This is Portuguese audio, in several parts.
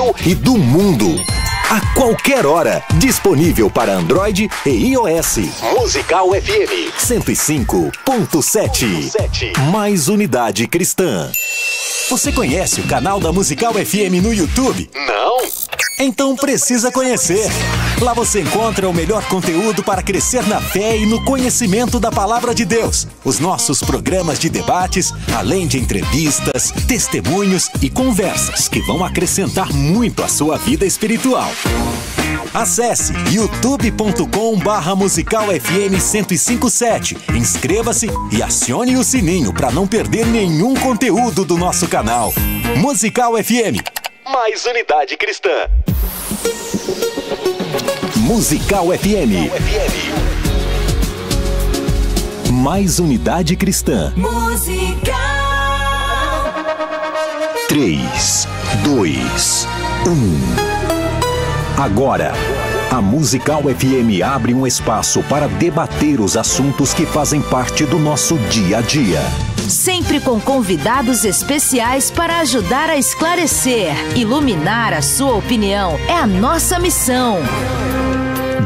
Brasil e do mundo. A qualquer hora, disponível para Android e iOS. Musical FM 105.7. Mais unidade cristã. Você conhece o canal da Musical FM no YouTube? Não. Então precisa conhecer. Lá você encontra o melhor conteúdo para crescer na fé e no conhecimento da palavra de Deus. Os nossos programas de debates, além de entrevistas, testemunhos e conversas que vão acrescentar muito à sua vida espiritual. Acesse youtube.com barra musical FM 1057. Inscreva-se e acione o sininho para não perder nenhum conteúdo do nosso canal. Musical FM mais unidade cristã. Musical FM. Mais unidade cristã. Musical. 3, 2, 1. Agora. A Musical FM abre um espaço para debater os assuntos que fazem parte do nosso dia a dia sempre com convidados especiais para ajudar a esclarecer, iluminar a sua opinião. É a nossa missão.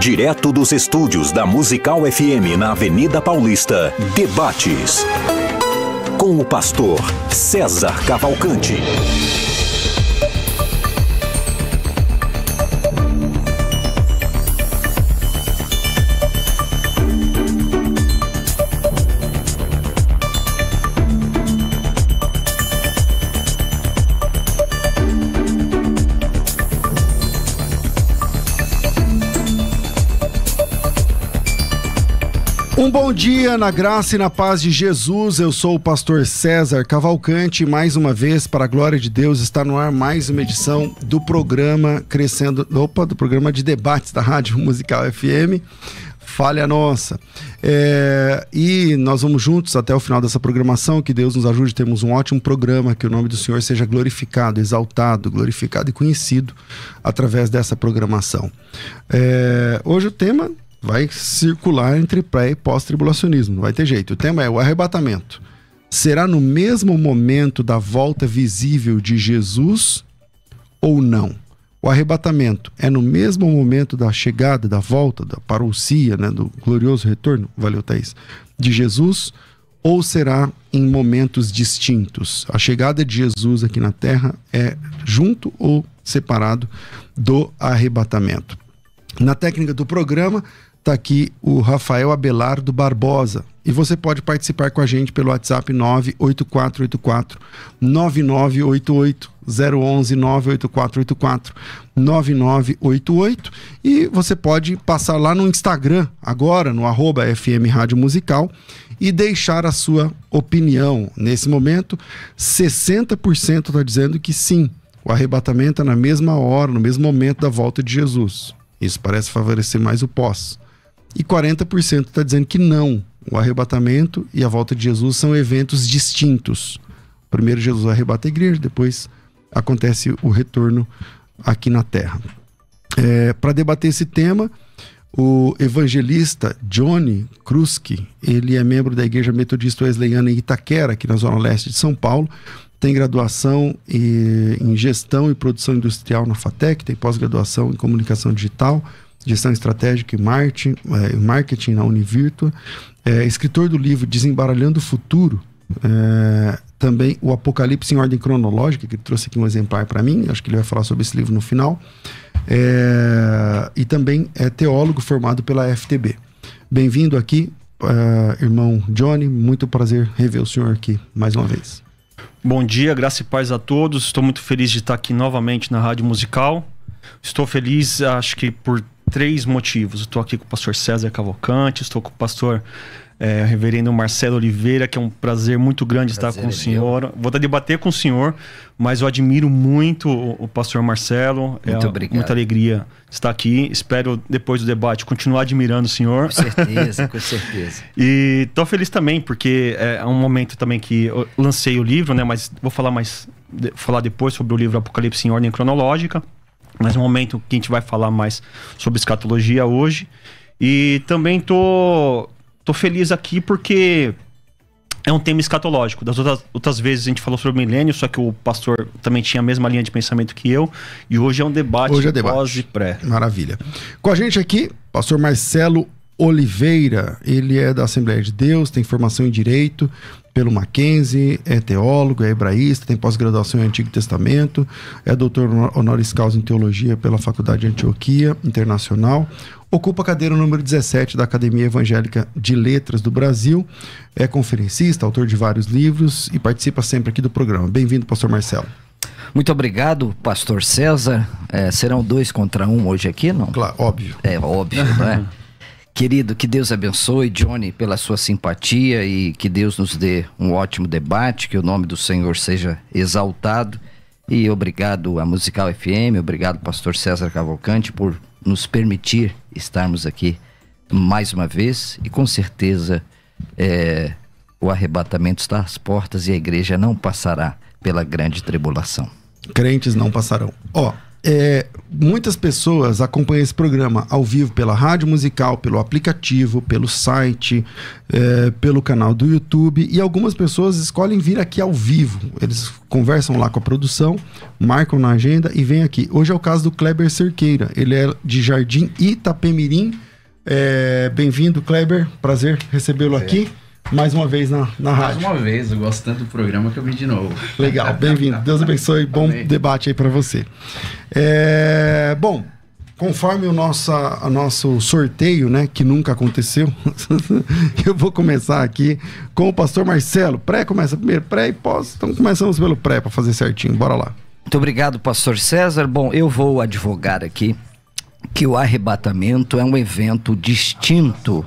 Direto dos estúdios da Musical FM na Avenida Paulista, debates com o pastor César Cavalcante. Um bom dia na graça e na paz de Jesus. Eu sou o pastor César Cavalcante. Mais uma vez, para a glória de Deus, está no ar mais uma edição do programa Crescendo. Opa, do programa de debates da Rádio Musical FM. Falha nossa. É, e nós vamos juntos até o final dessa programação. Que Deus nos ajude. Temos um ótimo programa. Que o nome do Senhor seja glorificado, exaltado, glorificado e conhecido através dessa programação. É, hoje o tema vai circular entre pré e pós-tribulacionismo. Não vai ter jeito. O tema é o arrebatamento. Será no mesmo momento da volta visível de Jesus ou não? O arrebatamento é no mesmo momento da chegada, da volta, da parousia, né, do glorioso retorno, valeu Thaís, de Jesus ou será em momentos distintos? A chegada de Jesus aqui na terra é junto ou separado do arrebatamento? Na técnica do programa, está aqui o Rafael Abelardo Barbosa. E você pode participar com a gente pelo WhatsApp 98484 9988 011 98484 9988 e você pode passar lá no Instagram agora no arroba FM Rádio Musical e deixar a sua opinião. Nesse momento, 60% está dizendo que sim, o arrebatamento é na mesma hora, no mesmo momento da volta de Jesus. Isso parece favorecer mais o pós. E 40% está dizendo que não. O arrebatamento e a volta de Jesus são eventos distintos. Primeiro Jesus arrebata a igreja, depois acontece o retorno aqui na terra. É, Para debater esse tema, o evangelista Johnny Kruski, ele é membro da Igreja Metodista Wesleyana em Itaquera, aqui na Zona Leste de São Paulo. Tem graduação eh, em gestão e produção industrial na FATEC, tem pós-graduação em comunicação digital, Gestão Estratégica e Marketing, é, eh, marketing na Univirtua, é, eh, escritor do livro Desembaralhando o Futuro, é, também o Apocalipse em Ordem Cronológica, que ele trouxe aqui um exemplar para mim, acho que ele vai falar sobre esse livro no final, e também é teólogo formado pela FTB. Bem-vindo aqui, irmão Johnny, muito prazer rever o senhor aqui mais uma vez. Bom dia, graça e paz a todos. Estou muito feliz de estar aqui novamente na Rádio Musical. Estou feliz, acho que por três motivos. Estou aqui com o pastor César Cavalcante, estou com o pastor é, reverendo Marcelo Oliveira, que é um prazer muito grande prazer estar com é o senhor. Meu. Vou debater com o senhor, mas eu admiro muito o, o pastor Marcelo. É muito é, obrigado. Muita alegria estar aqui. Espero, depois do debate, continuar admirando o senhor. Com certeza, com certeza. e estou feliz também, porque é, é um momento também que eu lancei o livro, né? Mas vou falar mais. Falar depois sobre o livro Apocalipse em Ordem Cronológica mas um momento que a gente vai falar mais sobre escatologia hoje. E também tô, tô feliz aqui porque é um tema escatológico. Das outras, outras vezes a gente falou sobre o milênio, só que o pastor também tinha a mesma linha de pensamento que eu. E hoje é um debate, hoje é debate. pós e pré. Maravilha. Com a gente aqui, pastor Marcelo Oliveira. Ele é da Assembleia de Deus, tem formação em Direito, pelo Mackenzie, é teólogo, é hebraísta, tem pós-graduação em Antigo Testamento, é doutor honoris causa em teologia pela Faculdade de Antioquia Internacional, ocupa a cadeira número 17 da Academia Evangélica de Letras do Brasil, é conferencista, autor de vários livros e participa sempre aqui do programa. Bem-vindo, pastor Marcelo. Muito obrigado, pastor César. É, serão dois contra um hoje aqui, não? Claro, óbvio. É óbvio, não é? Querido, que Deus abençoe, Johnny, pela sua simpatia e que Deus nos dê um ótimo debate, que o nome do Senhor seja exaltado. E obrigado à Musical FM, obrigado, Pastor César Cavalcante, por nos permitir estarmos aqui mais uma vez. E com certeza é, o arrebatamento está às portas e a igreja não passará pela grande tribulação. Crentes não passarão. Ó, oh é, muitas pessoas acompanham esse programa ao vivo pela rádio musical, pelo aplicativo, pelo site, é, pelo canal do YouTube e algumas pessoas escolhem vir aqui ao vivo. Eles conversam lá com a produção, marcam na agenda e vêm aqui. Hoje é o caso do Kleber Cerqueira, ele é de Jardim Itapemirim. É, Bem-vindo, Kleber, prazer recebê-lo é. aqui mais uma vez na, na mais rádio. Mais uma vez, eu gosto tanto do programa que eu vim de novo. Legal, bem-vindo. Deus abençoe, bom Amém. debate aí para você. É, bom, conforme o nosso, o nosso sorteio, né, que nunca aconteceu, eu vou começar aqui com o pastor Marcelo. Pré começa primeiro, pré e pós. Então começamos pelo pré para fazer certinho. Bora lá. Muito obrigado, pastor César. Bom, eu vou advogar aqui que o arrebatamento é um evento distinto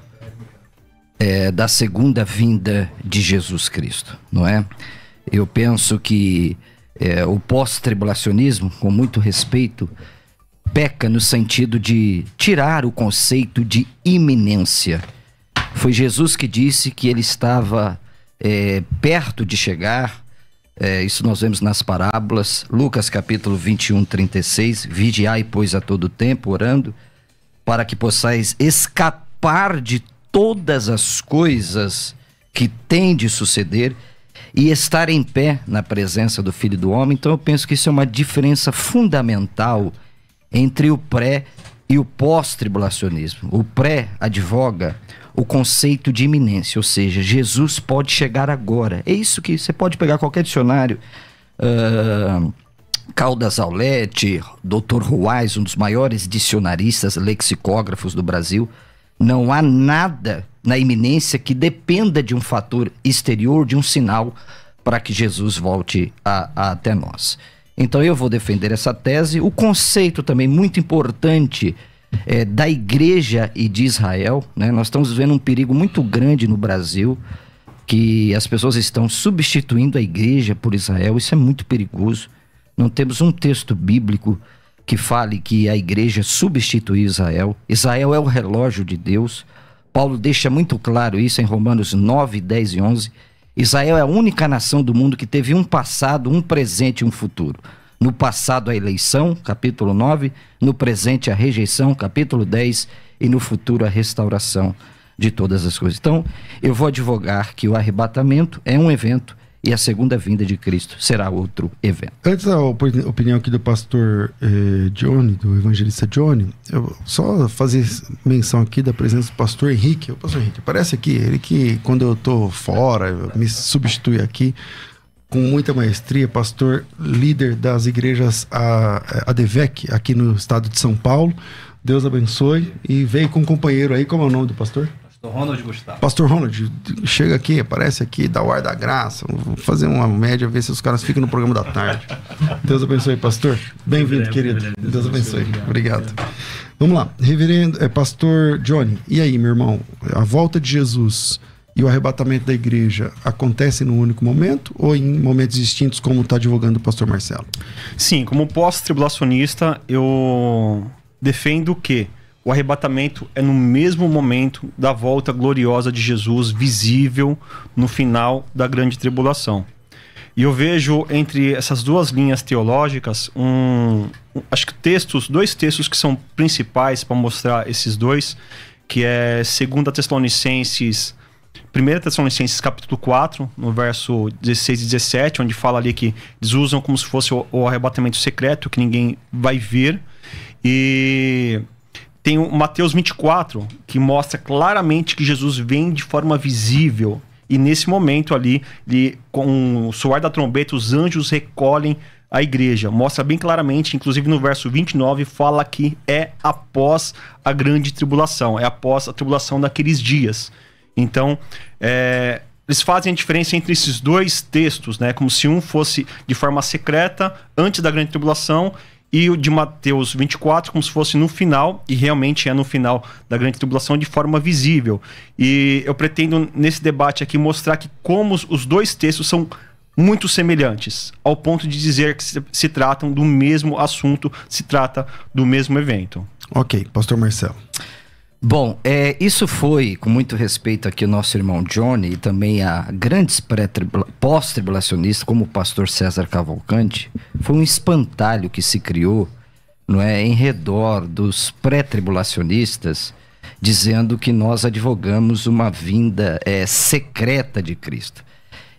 é, da segunda vinda de Jesus Cristo, não é? Eu penso que é, o pós-tribulacionismo, com muito respeito, peca no sentido de tirar o conceito de iminência. Foi Jesus que disse que ele estava é, perto de chegar. É, isso nós vemos nas parábolas, Lucas capítulo 21, 36. Vigiai, pois, a todo tempo, orando, para que possais escapar de todas as coisas que têm de suceder e estar em pé na presença do Filho do Homem. Então eu penso que isso é uma diferença fundamental entre o pré e o pós-tribulacionismo. O pré advoga o conceito de iminência, ou seja, Jesus pode chegar agora. É isso que você pode pegar qualquer dicionário. Uh, Caldas Aulete, Dr. Ruais, um dos maiores dicionaristas, lexicógrafos do Brasil, não há nada na iminência que dependa de um fator exterior, de um sinal, para que Jesus volte a, a até nós. Então eu vou defender essa tese. O conceito também muito importante é, da igreja e de Israel. Né? Nós estamos vendo um perigo muito grande no Brasil, que as pessoas estão substituindo a igreja por Israel. Isso é muito perigoso. Não temos um texto bíblico que fale que a igreja substitui Israel. Israel é o relógio de Deus. Paulo deixa muito claro isso em Romanos 9, 10 e 11. Israel é a única nação do mundo que teve um passado, um presente e um futuro. No passado, a eleição, capítulo 9, no presente, a rejeição, capítulo 10, e no futuro, a restauração de todas as coisas. Então, eu vou advogar que o arrebatamento é um evento e a segunda vinda de Cristo será outro evento. Antes da opinião aqui do pastor eh, Johnny, do evangelista Johnny, eu só fazer menção aqui da presença do pastor Henrique. O pastor Henrique aparece aqui, ele que quando eu estou fora, me substitui aqui com muita maestria, pastor líder das igrejas ADVEC aqui no estado de São Paulo. Deus abençoe e veio com um companheiro aí, como é o nome do pastor? Pastor Ronald Gustavo. Pastor Ronald, chega aqui, aparece aqui, dá o ar da graça. Vou fazer uma média, ver se os caras ficam no programa da tarde. Deus abençoe, pastor. Bem-vindo, querido. Deus, Deus abençoe. Obrigado. Vamos lá. Reverendo, é, pastor Johnny, e aí, meu irmão? A volta de Jesus e o arrebatamento da igreja acontecem num único momento ou em momentos distintos, como está divulgando o pastor Marcelo? Sim, como pós-tribulacionista, eu defendo o quê? O arrebatamento é no mesmo momento da volta gloriosa de Jesus, visível no final da grande tribulação. E eu vejo entre essas duas linhas teológicas um, acho que textos, dois textos que são principais para mostrar esses dois, que é 2 Tessalonicenses, 1 Tessalonicenses capítulo 4, no verso 16 e 17, onde fala ali que eles usam como se fosse o, o arrebatamento secreto, que ninguém vai ver. E tem o Mateus 24, que mostra claramente que Jesus vem de forma visível. E nesse momento ali, ele, com o soar da trombeta, os anjos recolhem a igreja. Mostra bem claramente, inclusive no verso 29, fala que é após a grande tribulação, é após a tribulação daqueles dias. Então, é, eles fazem a diferença entre esses dois textos, né? Como se um fosse de forma secreta, antes da grande tribulação, e o de Mateus 24 como se fosse no final, e realmente é no final da grande tribulação de forma visível. E eu pretendo nesse debate aqui mostrar que como os dois textos são muito semelhantes, ao ponto de dizer que se, tratam do mesmo assunto, se trata do mesmo evento. OK, pastor Marcelo. Bom, é, isso foi, com muito respeito aqui, o nosso irmão Johnny e também a grandes pós-tribulacionistas, como o pastor César Cavalcante, foi um espantalho que se criou não é, em redor dos pré-tribulacionistas, dizendo que nós advogamos uma vinda é, secreta de Cristo.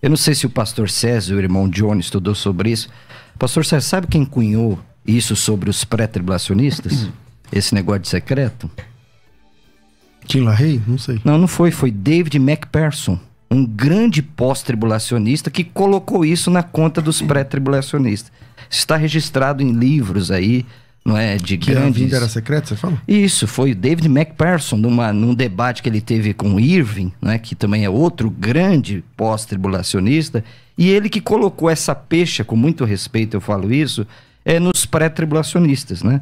Eu não sei se o pastor César e o irmão Johnny estudou sobre isso. Pastor César, sabe quem cunhou isso sobre os pré-tribulacionistas? Esse negócio de secreto? Tim LaHaye? Não sei. Não, não foi. Foi David MacPherson, um grande pós-tribulacionista que colocou isso na conta dos pré-tribulacionistas. Está registrado em livros aí, não é? De que grandes... Que era secreto, você fala? Isso, foi David MacPherson, numa, num debate que ele teve com Irving, é? que também é outro grande pós-tribulacionista, e ele que colocou essa pecha, com muito respeito eu falo isso, é nos pré-tribulacionistas, né?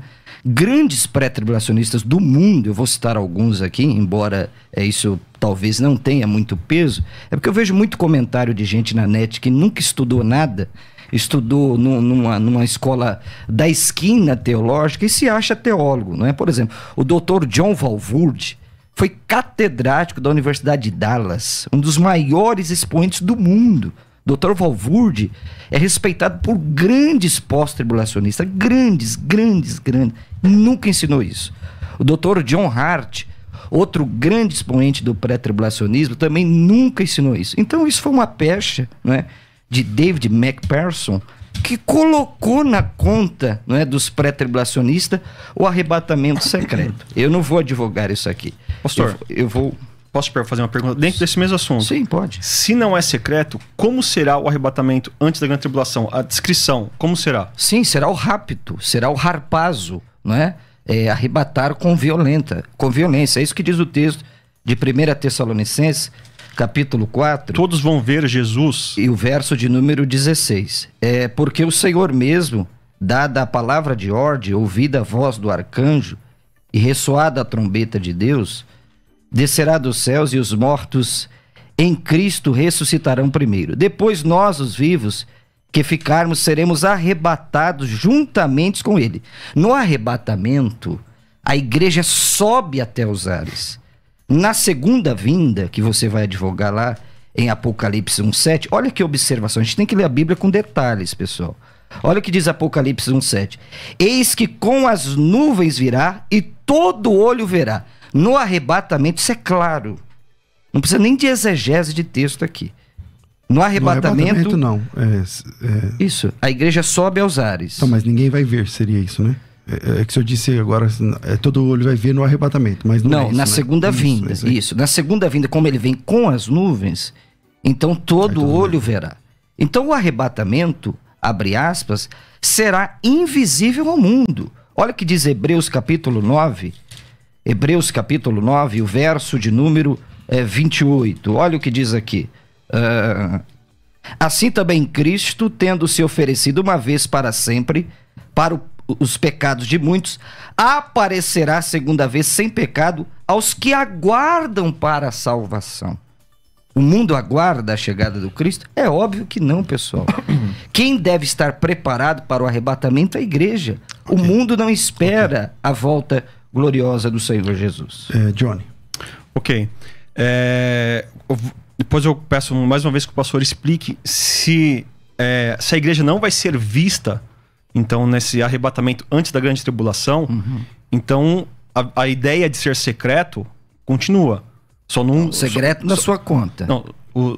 grandes pré-tribulacionistas do mundo, eu vou citar alguns aqui, embora é, isso talvez não tenha muito peso, é porque eu vejo muito comentário de gente na net que nunca estudou nada, estudou numa, numa escola da esquina teológica e se acha teólogo, não é? Por exemplo, o doutor John Valvurde foi catedrático da Universidade de Dallas, um dos maiores expoentes do mundo. Dr. Valvurde é respeitado por grandes pós-tribulacionistas, grandes, grandes, grandes. Nunca ensinou isso. O doutor John Hart, outro grande expoente do pré-tribulacionismo, também nunca ensinou isso. Então, isso foi uma pecha né, de David MacPherson que colocou na conta não é, dos pré-tribulacionistas o arrebatamento secreto. Eu não vou advogar isso aqui. Pastor, eu, eu vou. Posso fazer uma pergunta dentro desse mesmo assunto? Sim, pode. Se não é secreto, como será o arrebatamento antes da grande tribulação? A descrição, como será? Sim, será o rápido será o harpazo não é? é arrebatar com, violenta, com violência. É isso que diz o texto de 1 Tessalonicenses, capítulo 4. Todos vão ver Jesus. E o verso de número 16. É porque o Senhor mesmo, dada a palavra de ordem, ouvida a voz do arcanjo e ressoada a trombeta de Deus, descerá dos céus e os mortos em Cristo ressuscitarão primeiro. Depois nós, os vivos, que ficarmos, seremos arrebatados juntamente com ele. No arrebatamento, a igreja sobe até os ares. Na segunda vinda, que você vai advogar lá em Apocalipse 1,7, olha que observação, a gente tem que ler a Bíblia com detalhes, pessoal. Olha o que diz Apocalipse 1,7. Eis que com as nuvens virá e todo olho verá. No arrebatamento, isso é claro. Não precisa nem de exegese de texto aqui. No arrebatamento, no arrebatamento não. É, é... Isso. A igreja sobe aos ares. Então, mas ninguém vai ver, seria isso, né? É, é, é que o senhor disse agora, é, todo olho vai ver no arrebatamento, mas não, não é isso, na né? segunda isso, vinda, isso, isso, Na segunda vinda, como ele vem com as nuvens, então todo vai, olho verá. Então o arrebatamento, abre aspas, será invisível ao mundo. Olha o que diz Hebreus capítulo 9, Hebreus capítulo 9, o verso de número é, 28. Olha o que diz aqui. Ah, assim também Cristo, tendo se oferecido uma vez para sempre para o, os pecados de muitos, aparecerá segunda vez sem pecado aos que aguardam para a salvação. O mundo aguarda a chegada do Cristo? É óbvio que não, pessoal. Quem deve estar preparado para o arrebatamento é a igreja. Okay. O mundo não espera okay. a volta gloriosa do Senhor Jesus. É, Johnny. Ok. É, depois eu peço mais uma vez que o pastor explique se, é, se a igreja não vai ser vista, então, nesse arrebatamento antes da grande tribulação. Uhum. Então, a, a, ideia de ser secreto continua. Só não. Secreto só, na só, sua conta. Não. Os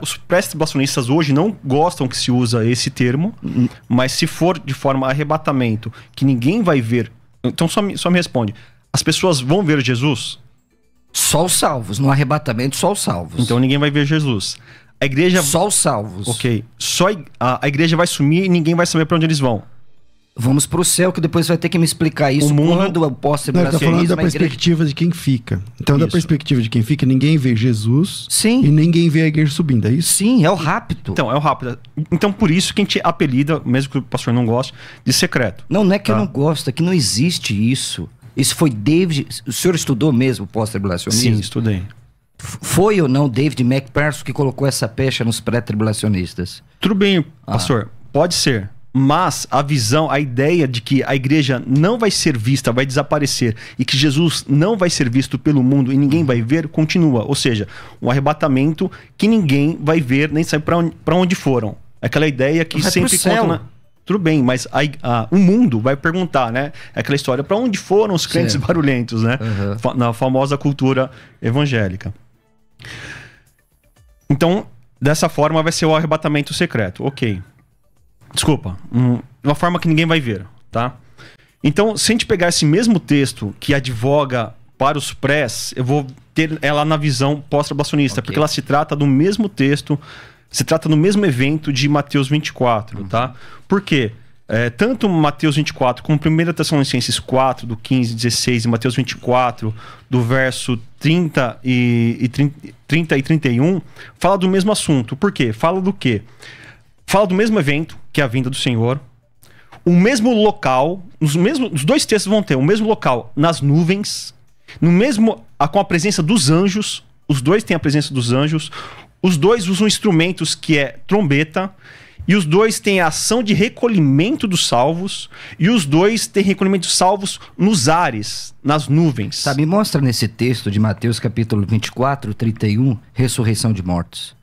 os tribulacionistas hoje não gostam que se usa esse termo, uhum. mas se for de forma arrebatamento, que ninguém vai ver. Então só me, só me responde. As pessoas vão ver Jesus? Só os salvos. No arrebatamento, só os salvos. Então ninguém vai ver Jesus. A igreja. Só os salvos. Ok. Só a, a igreja vai sumir e ninguém vai saber para onde eles vão. Vamos para o céu, que depois vai ter que me explicar isso o mundo... quando eu posso ser brasileiro. Tá falando da perspectiva igreja... de quem fica. Então, isso. da perspectiva de quem fica, ninguém vê Jesus Sim. e ninguém vê a igreja subindo, é isso? Sim, é o rápido. Então, é o rápido. Então, por isso que a gente apelida, mesmo que o pastor não goste, de secreto. Não, não é que tá? eu não gosto, é que não existe isso. Isso foi David. O senhor estudou mesmo pós-tribulacionismo? Sim, estudei. Foi ou não David McPherson que colocou essa pecha nos pré-tribulacionistas? Tudo bem, ah. pastor. Ah. Pode ser. Mas a visão, a ideia de que a igreja não vai ser vista, vai desaparecer e que Jesus não vai ser visto pelo mundo e ninguém vai ver, continua. Ou seja, um arrebatamento que ninguém vai ver nem sabe para onde, onde, foram. Aquela ideia que vai sempre conta. Na tudo bem, mas a, a, ah, o mundo vai perguntar, né? É aquela história, para onde foram os crentes Sim. barulhentos, né? Uhum. Fa na famosa cultura evangélica. Então, dessa forma vai ser o arrebatamento secreto, ok. Desculpa, um, uma forma que ninguém vai ver, tá? Então, se a gente pegar esse mesmo texto que advoga para os prés, eu vou ter ela na visão pós-tribulacionista, okay. porque ela se trata do mesmo texto se trata no mesmo evento de Mateus 24, uhum. tá? Por quê? É, tanto Mateus 24 como 1 Tessalonicenses 4, do 15, 16, e Mateus 24, do verso 30 e, e 30, 30 e 31, fala do mesmo assunto. Por quê? Fala do quê? Fala do mesmo evento, que é a vinda do Senhor, o mesmo local, os, mesmos, os dois textos vão ter o mesmo local nas nuvens, no mesmo com a presença dos anjos, os dois têm a presença dos anjos, os dois usam instrumentos que é trombeta, e os dois têm a ação de recolhimento dos salvos, e os dois têm recolhimento dos salvos nos ares, nas nuvens. Tá, me mostra nesse texto de Mateus capítulo 24, 31, ressurreição de mortos.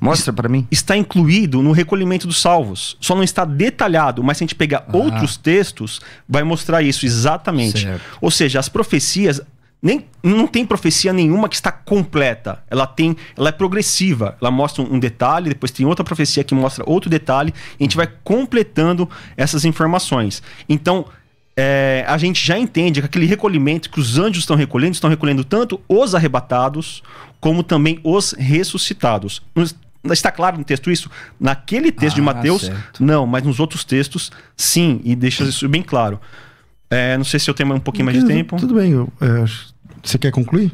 Mostra para mim. Está incluído no recolhimento dos salvos. Só não está detalhado, mas se a gente pegar ah. outros textos, vai mostrar isso exatamente. Certo. Ou seja, as profecias nem, não tem profecia nenhuma que está completa. Ela tem, ela é progressiva. Ela mostra um, detalhe, depois tem outra profecia que mostra outro detalhe. a gente vai completando essas informações. Então é, a gente já entende que aquele recolhimento que os anjos estão recolhendo estão recolhendo tanto os arrebatados como também os ressuscitados. Está claro no texto isso? Naquele texto ah, de Mateus, certo. não, mas nos outros textos, sim, e deixa isso bem claro. É, não sei se eu tenho um pouquinho mais de tempo. Tudo bem. Eu, é, você quer concluir?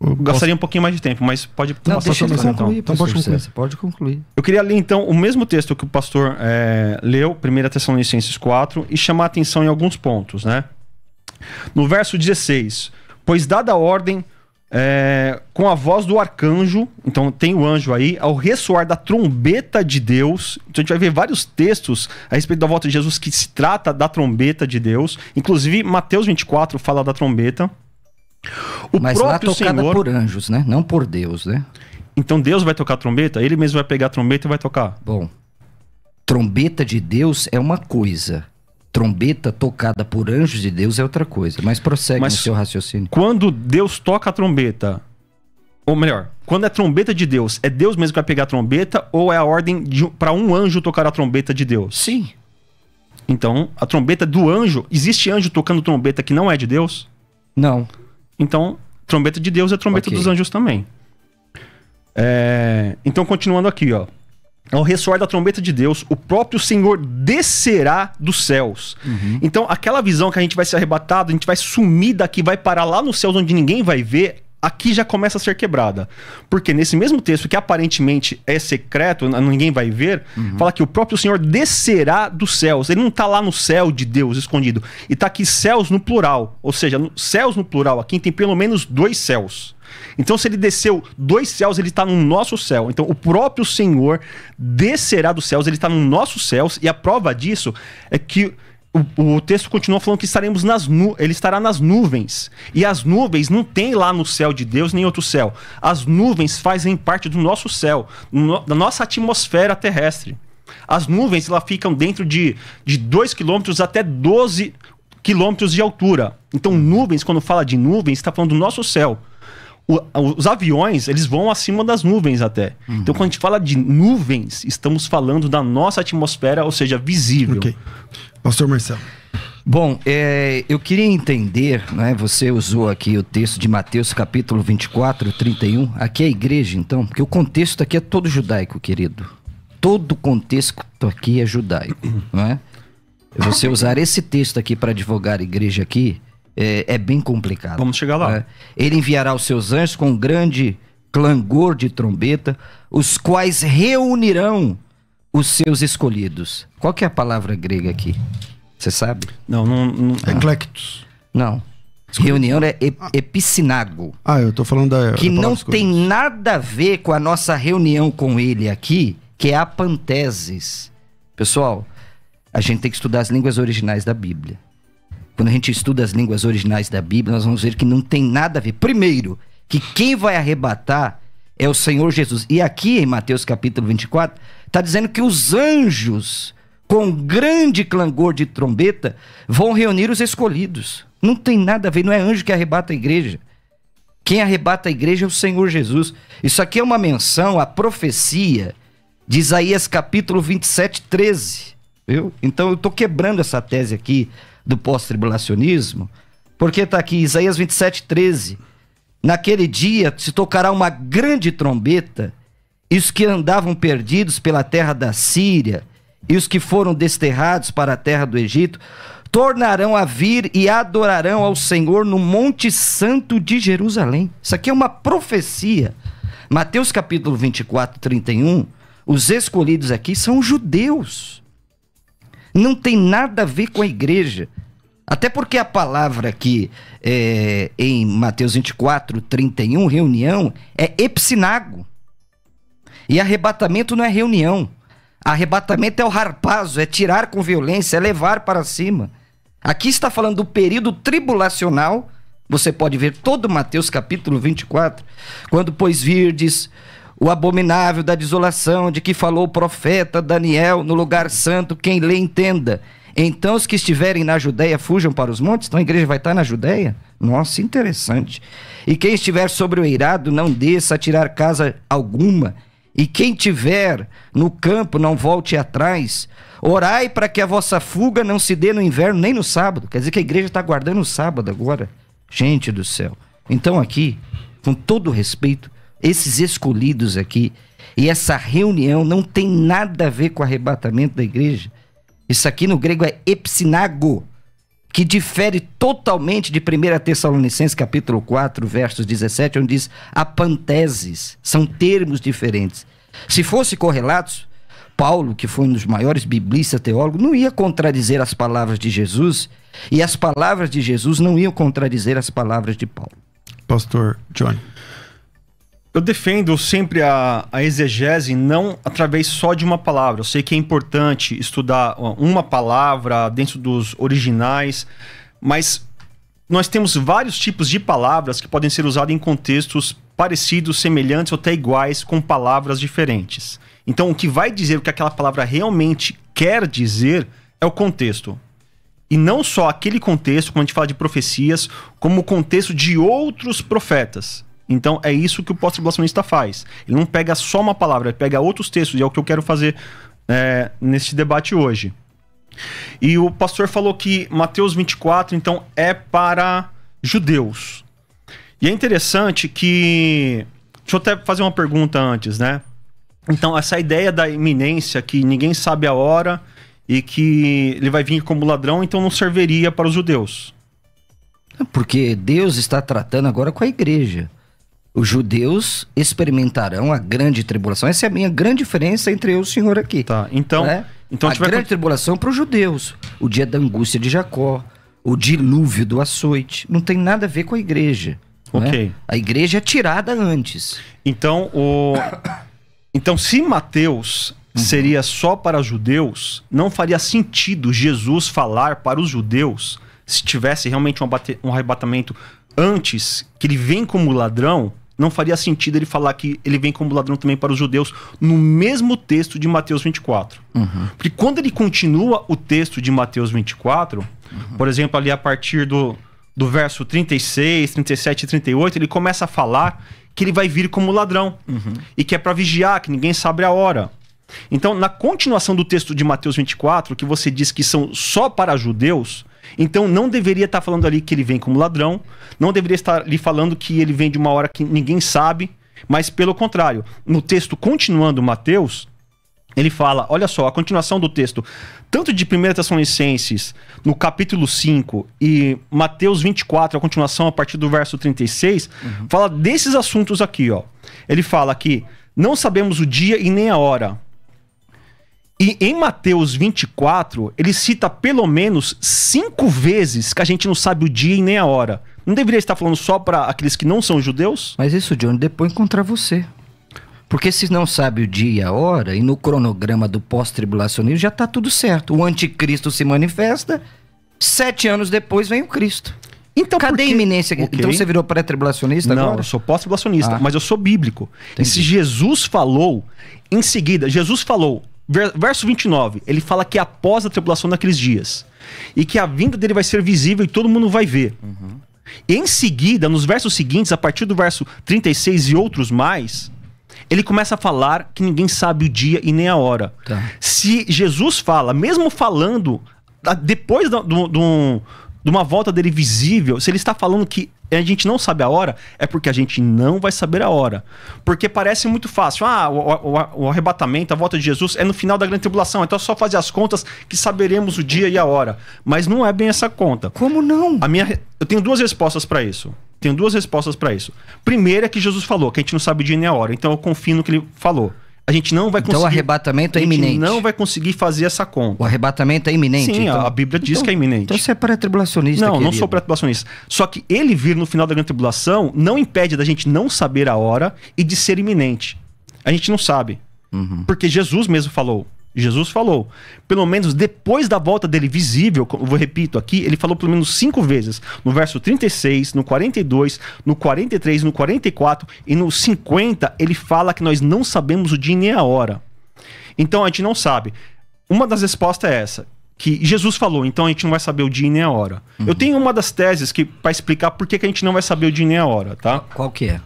Eu Gastaria posso... um pouquinho mais de tempo, mas pode não, passar deixa ele concluir, então. então pode concluir. Você pode concluir. Eu queria ler, então, o mesmo texto que o pastor é, leu, 1 Tessalonicenses 4, e chamar a atenção em alguns pontos, né? No verso 16, pois dada a ordem, é, com a voz do arcanjo, então tem o anjo aí, ao ressoar da trombeta de Deus. Então a gente vai ver vários textos a respeito da volta de Jesus que se trata da trombeta de Deus. Inclusive, Mateus 24 fala da trombeta. O Mas é próprio lá tocada Senhor, por anjos, né? Não por Deus, né? Então Deus vai tocar a trombeta? Ele mesmo vai pegar a trombeta e vai tocar? Bom, trombeta de Deus é uma coisa trombeta tocada por anjos de Deus é outra coisa. Mas prossegue mas no seu raciocínio. Quando Deus toca a trombeta, ou melhor, quando é trombeta de Deus, é Deus mesmo que vai pegar a trombeta ou é a ordem para um anjo tocar a trombeta de Deus? Sim. Então, a trombeta do anjo, existe anjo tocando trombeta que não é de Deus? Não. Então, trombeta de Deus é trombeta okay. dos anjos também. É, então, continuando aqui, ó ao é ressoar da trombeta de Deus, o próprio Senhor descerá dos céus. Uhum. Então, aquela visão que a gente vai ser arrebatado, a gente vai sumir daqui, vai parar lá nos céus onde ninguém vai ver, aqui já começa a ser quebrada. Porque nesse mesmo texto, que aparentemente é secreto, ninguém vai ver, uhum. fala que o próprio Senhor descerá dos céus. Ele não está lá no céu de Deus escondido. E está aqui céus no plural. Ou seja, céus no plural. Aqui tem pelo menos dois céus. Então, se ele desceu dois céus, ele está no nosso céu. Então, o próprio Senhor descerá dos céus, ele está no nosso céus, e a prova disso é que o, o, texto continua falando que estaremos nas nu ele estará nas nuvens. E as nuvens não tem lá no céu de Deus nem outro céu. As nuvens fazem parte do nosso céu, no, da nossa atmosfera terrestre. As nuvens elas ficam dentro de, de 2 quilômetros até 12 quilômetros de altura. Então, nuvens, quando fala de nuvens, está falando do nosso céu os aviões, eles vão acima das nuvens até. Uhum. Então, quando a gente fala de nuvens, estamos falando da nossa atmosfera, ou seja, visível. Ok. Pastor Marcelo. Bom, é, eu queria entender, né, você usou aqui o texto de Mateus capítulo 24, 31, aqui é a igreja então, porque o contexto aqui é todo judaico, querido. Todo contexto aqui é judaico, uhum. não é? Você usar esse texto aqui para advogar a igreja aqui, é, é bem complicado. Vamos chegar lá. É. Ele enviará os seus anjos com grande clangor de trombeta, os quais reunirão os seus escolhidos. Qual que é a palavra grega aqui? Você sabe? Não, não, não. Ah. Não. Desculpa. Reunião é epicinago. Ah, eu tô falando da. Que da não tem nada a ver com a nossa reunião com ele aqui, que é a panteses. Pessoal, a gente tem que estudar as línguas originais da Bíblia. Quando a gente estuda as línguas originais da Bíblia, nós vamos ver que não tem nada a ver. Primeiro, que quem vai arrebatar é o Senhor Jesus. E aqui em Mateus capítulo 24, está dizendo que os anjos, com grande clangor de trombeta, vão reunir os escolhidos. Não tem nada a ver, não é anjo que arrebata a igreja. Quem arrebata a igreja é o Senhor Jesus. Isso aqui é uma menção à profecia de Isaías capítulo 27, 13. Viu? Então eu estou quebrando essa tese aqui do pós-tribulacionismo, porque está aqui Isaías 27, 13. Naquele dia se tocará uma grande trombeta, e os que andavam perdidos pela terra da Síria, e os que foram desterrados para a terra do Egito, tornarão a vir e adorarão ao Senhor no Monte Santo de Jerusalém. Isso aqui é uma profecia. Mateus capítulo 24, 31. Os escolhidos aqui são judeus. Não tem nada a ver com a igreja. Até porque a palavra aqui é, em Mateus 24, 31, reunião, é epsinago. E arrebatamento não é reunião. Arrebatamento é o harpazo, é tirar com violência, é levar para cima. Aqui está falando do período tribulacional. Você pode ver todo Mateus capítulo 24. Quando, pois, virdes o abominável da desolação de que falou o profeta Daniel no lugar santo, quem lê entenda. Então os que estiverem na Judéia fujam para os montes. Então a igreja vai estar na Judéia? Nossa, interessante. E quem estiver sobre o eirado, não desça a tirar casa alguma. E quem tiver no campo, não volte atrás. Orai para que a vossa fuga não se dê no inverno nem no sábado. Quer dizer que a igreja está guardando o sábado agora. Gente do céu. Então aqui, com todo respeito, esses escolhidos aqui, e essa reunião não tem nada a ver com o arrebatamento da igreja. Isso aqui no grego é epsinago, que difere totalmente de 1 Tessalonicenses capítulo 4, versos 17, onde diz apanteses, são termos diferentes. Se fosse correlatos, Paulo, que foi um dos maiores biblistas teólogos, não ia contradizer as palavras de Jesus, e as palavras de Jesus não iam contradizer as palavras de Paulo. Pastor John, eu defendo sempre a, a, exegese não através só de uma palavra. Eu sei que é importante estudar uma palavra dentro dos originais, mas nós temos vários tipos de palavras que podem ser usadas em contextos parecidos, semelhantes ou até iguais, com palavras diferentes. Então, o que vai dizer o que aquela palavra realmente quer dizer é o contexto. E não só aquele contexto, quando a gente fala de profecias, como o contexto de outros profetas. Então é isso que o pós-tribulacionista faz. Ele não pega só uma palavra, ele pega outros textos, e é o que eu quero fazer é, nesse debate hoje. E o pastor falou que Mateus 24, então, é para judeus. E é interessante que. Deixa eu até fazer uma pergunta antes, né? Então, essa ideia da iminência, que ninguém sabe a hora e que ele vai vir como ladrão, então não serviria para os judeus. É porque Deus está tratando agora com a igreja. Os judeus experimentarão a grande tribulação. Essa é a minha grande diferença entre eu e o senhor aqui. Tá, então. Né? então a, grande tribulação para os judeus. O dia da angústia de Jacó, o dilúvio do açoite. Não tem nada a ver com a igreja. Né? Ok. Né? A igreja é tirada antes. Então, o. Então, se Mateus uhum. seria só para judeus, não faria sentido Jesus falar para os judeus se tivesse realmente um, abate... um arrebatamento antes, que ele vem como ladrão, não faria sentido ele falar que ele vem como ladrão também para os judeus no mesmo texto de Mateus 24. Uhum. Porque quando ele continua o texto de Mateus 24, uhum. por exemplo, ali a partir do, do verso 36, 37 e 38, ele começa a falar que ele vai vir como ladrão uhum. e que é para vigiar, que ninguém sabe a hora. Então, na continuação do texto de Mateus 24, que você diz que são só para judeus, então não deveria estar falando ali que ele vem como ladrão, não deveria estar lhe falando que ele vem de uma hora que ninguém sabe, mas pelo contrário, no texto continuando Mateus, ele fala, olha só, a continuação do texto, tanto de 1 Tessalonicenses, no capítulo 5, e Mateus 24, a continuação a partir do verso 36, uhum. fala desses assuntos aqui, ó. Ele fala que não sabemos o dia e nem a hora, e em Mateus 24, ele cita pelo menos cinco vezes que a gente não sabe o dia e nem a hora. Não deveria estar falando só para aqueles que não são judeus? Mas isso, John, depois encontrar você. Porque se não sabe o dia e a hora, e no cronograma do pós-tribulacionismo já está tudo certo. O anticristo se manifesta, sete anos depois vem o Cristo. Então, Cadê a iminência? Okay. Então você virou pré-tribulacionista agora? Não, eu sou pós-tribulacionista, ah. mas eu sou bíblico. Entendi. E se Jesus falou, em seguida, Jesus falou, verso 29, ele fala que após a tribulação daqueles dias, e que a vinda dele vai ser visível e todo mundo vai ver. Uhum. Em seguida, nos versos seguintes, a partir do verso 36 e outros mais, ele começa a falar que ninguém sabe o dia e nem a hora. Tá. Se Jesus fala, mesmo falando depois de uma volta dele visível, se ele está falando que e a gente não sabe a hora, é porque a gente não vai saber a hora. Porque parece muito fácil. Ah, o, o, o arrebatamento, a volta de Jesus é no final da grande tribulação. Então é só fazer as contas que saberemos o dia e a hora. Mas não é bem essa conta. Como não? A minha, eu tenho duas respostas para isso. Tenho duas respostas para isso. Primeira é que Jesus falou que a gente não sabe o dia nem a hora. Então eu confio no que ele falou a gente não vai então, conseguir. Então o arrebatamento é iminente. A gente não vai conseguir fazer essa conta. O arrebatamento é iminente. Sim, então... a Bíblia diz então, que é iminente. Então você é pré-tribulacionista. Não, querido. não sou pré-tribulacionista. Só que ele vir no final da grande tribulação não impede da gente não saber a hora e de ser iminente. A gente não sabe. Uhum. Porque Jesus mesmo falou: Jesus falou. Pelo menos depois da volta dele visível, eu repito aqui, ele falou pelo menos cinco vezes. No verso 36, no 42, no 43, no 44 e no 50, ele fala que nós não sabemos o dia nem a hora. Então a gente não sabe. Uma das respostas é essa. Que Jesus falou, então a gente não vai saber o dia nem a hora. Uhum. Eu tenho uma das teses que para explicar por que, que a gente não vai saber o dia nem a hora, tá? Qual que é?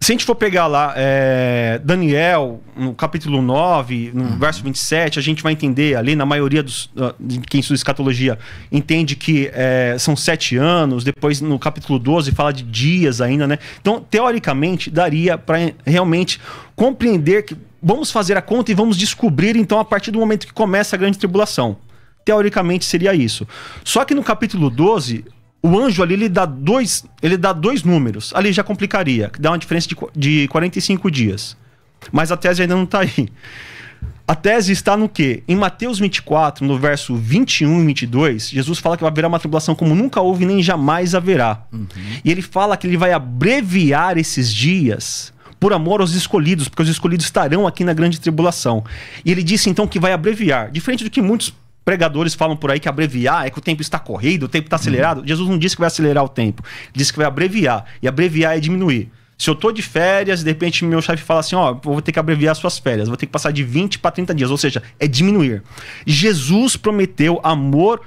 se a gente for pegar lá é, Daniel, no capítulo 9, no uhum. verso 27, a gente vai entender ali, na maioria dos, ah, de quem estuda escatologia, entende que é, são sete anos, depois no capítulo 12 fala de dias ainda, né? Então, teoricamente, daria para realmente compreender que vamos fazer a conta e vamos descobrir, então, a partir do momento que começa a grande tribulação. Teoricamente seria isso. Só que no capítulo 12, o anjo ali ele dá dois, ele dá dois números. Ali já complicaria, dá uma diferença de, de 45 dias. Mas a tese ainda não está aí. A tese está no quê? Em Mateus 24, no verso 21 e 22, Jesus fala que vai haver uma tribulação como nunca houve nem jamais haverá. Uhum. E ele fala que ele vai abreviar esses dias por amor aos escolhidos, porque os escolhidos estarão aqui na grande tribulação. E ele disse então que vai abreviar, diferente do que muitos pregadores falam por aí que abreviar é que o tempo está corrido, o tempo está acelerado. Uhum. Jesus não disse que vai acelerar o tempo, disse que vai abreviar. E abreviar é diminuir. Se eu tô de férias, de repente meu chefe fala assim, ó, vou ter que abreviar suas férias, vou ter que passar de 20 para 30 dias, ou seja, é diminuir. Jesus prometeu amor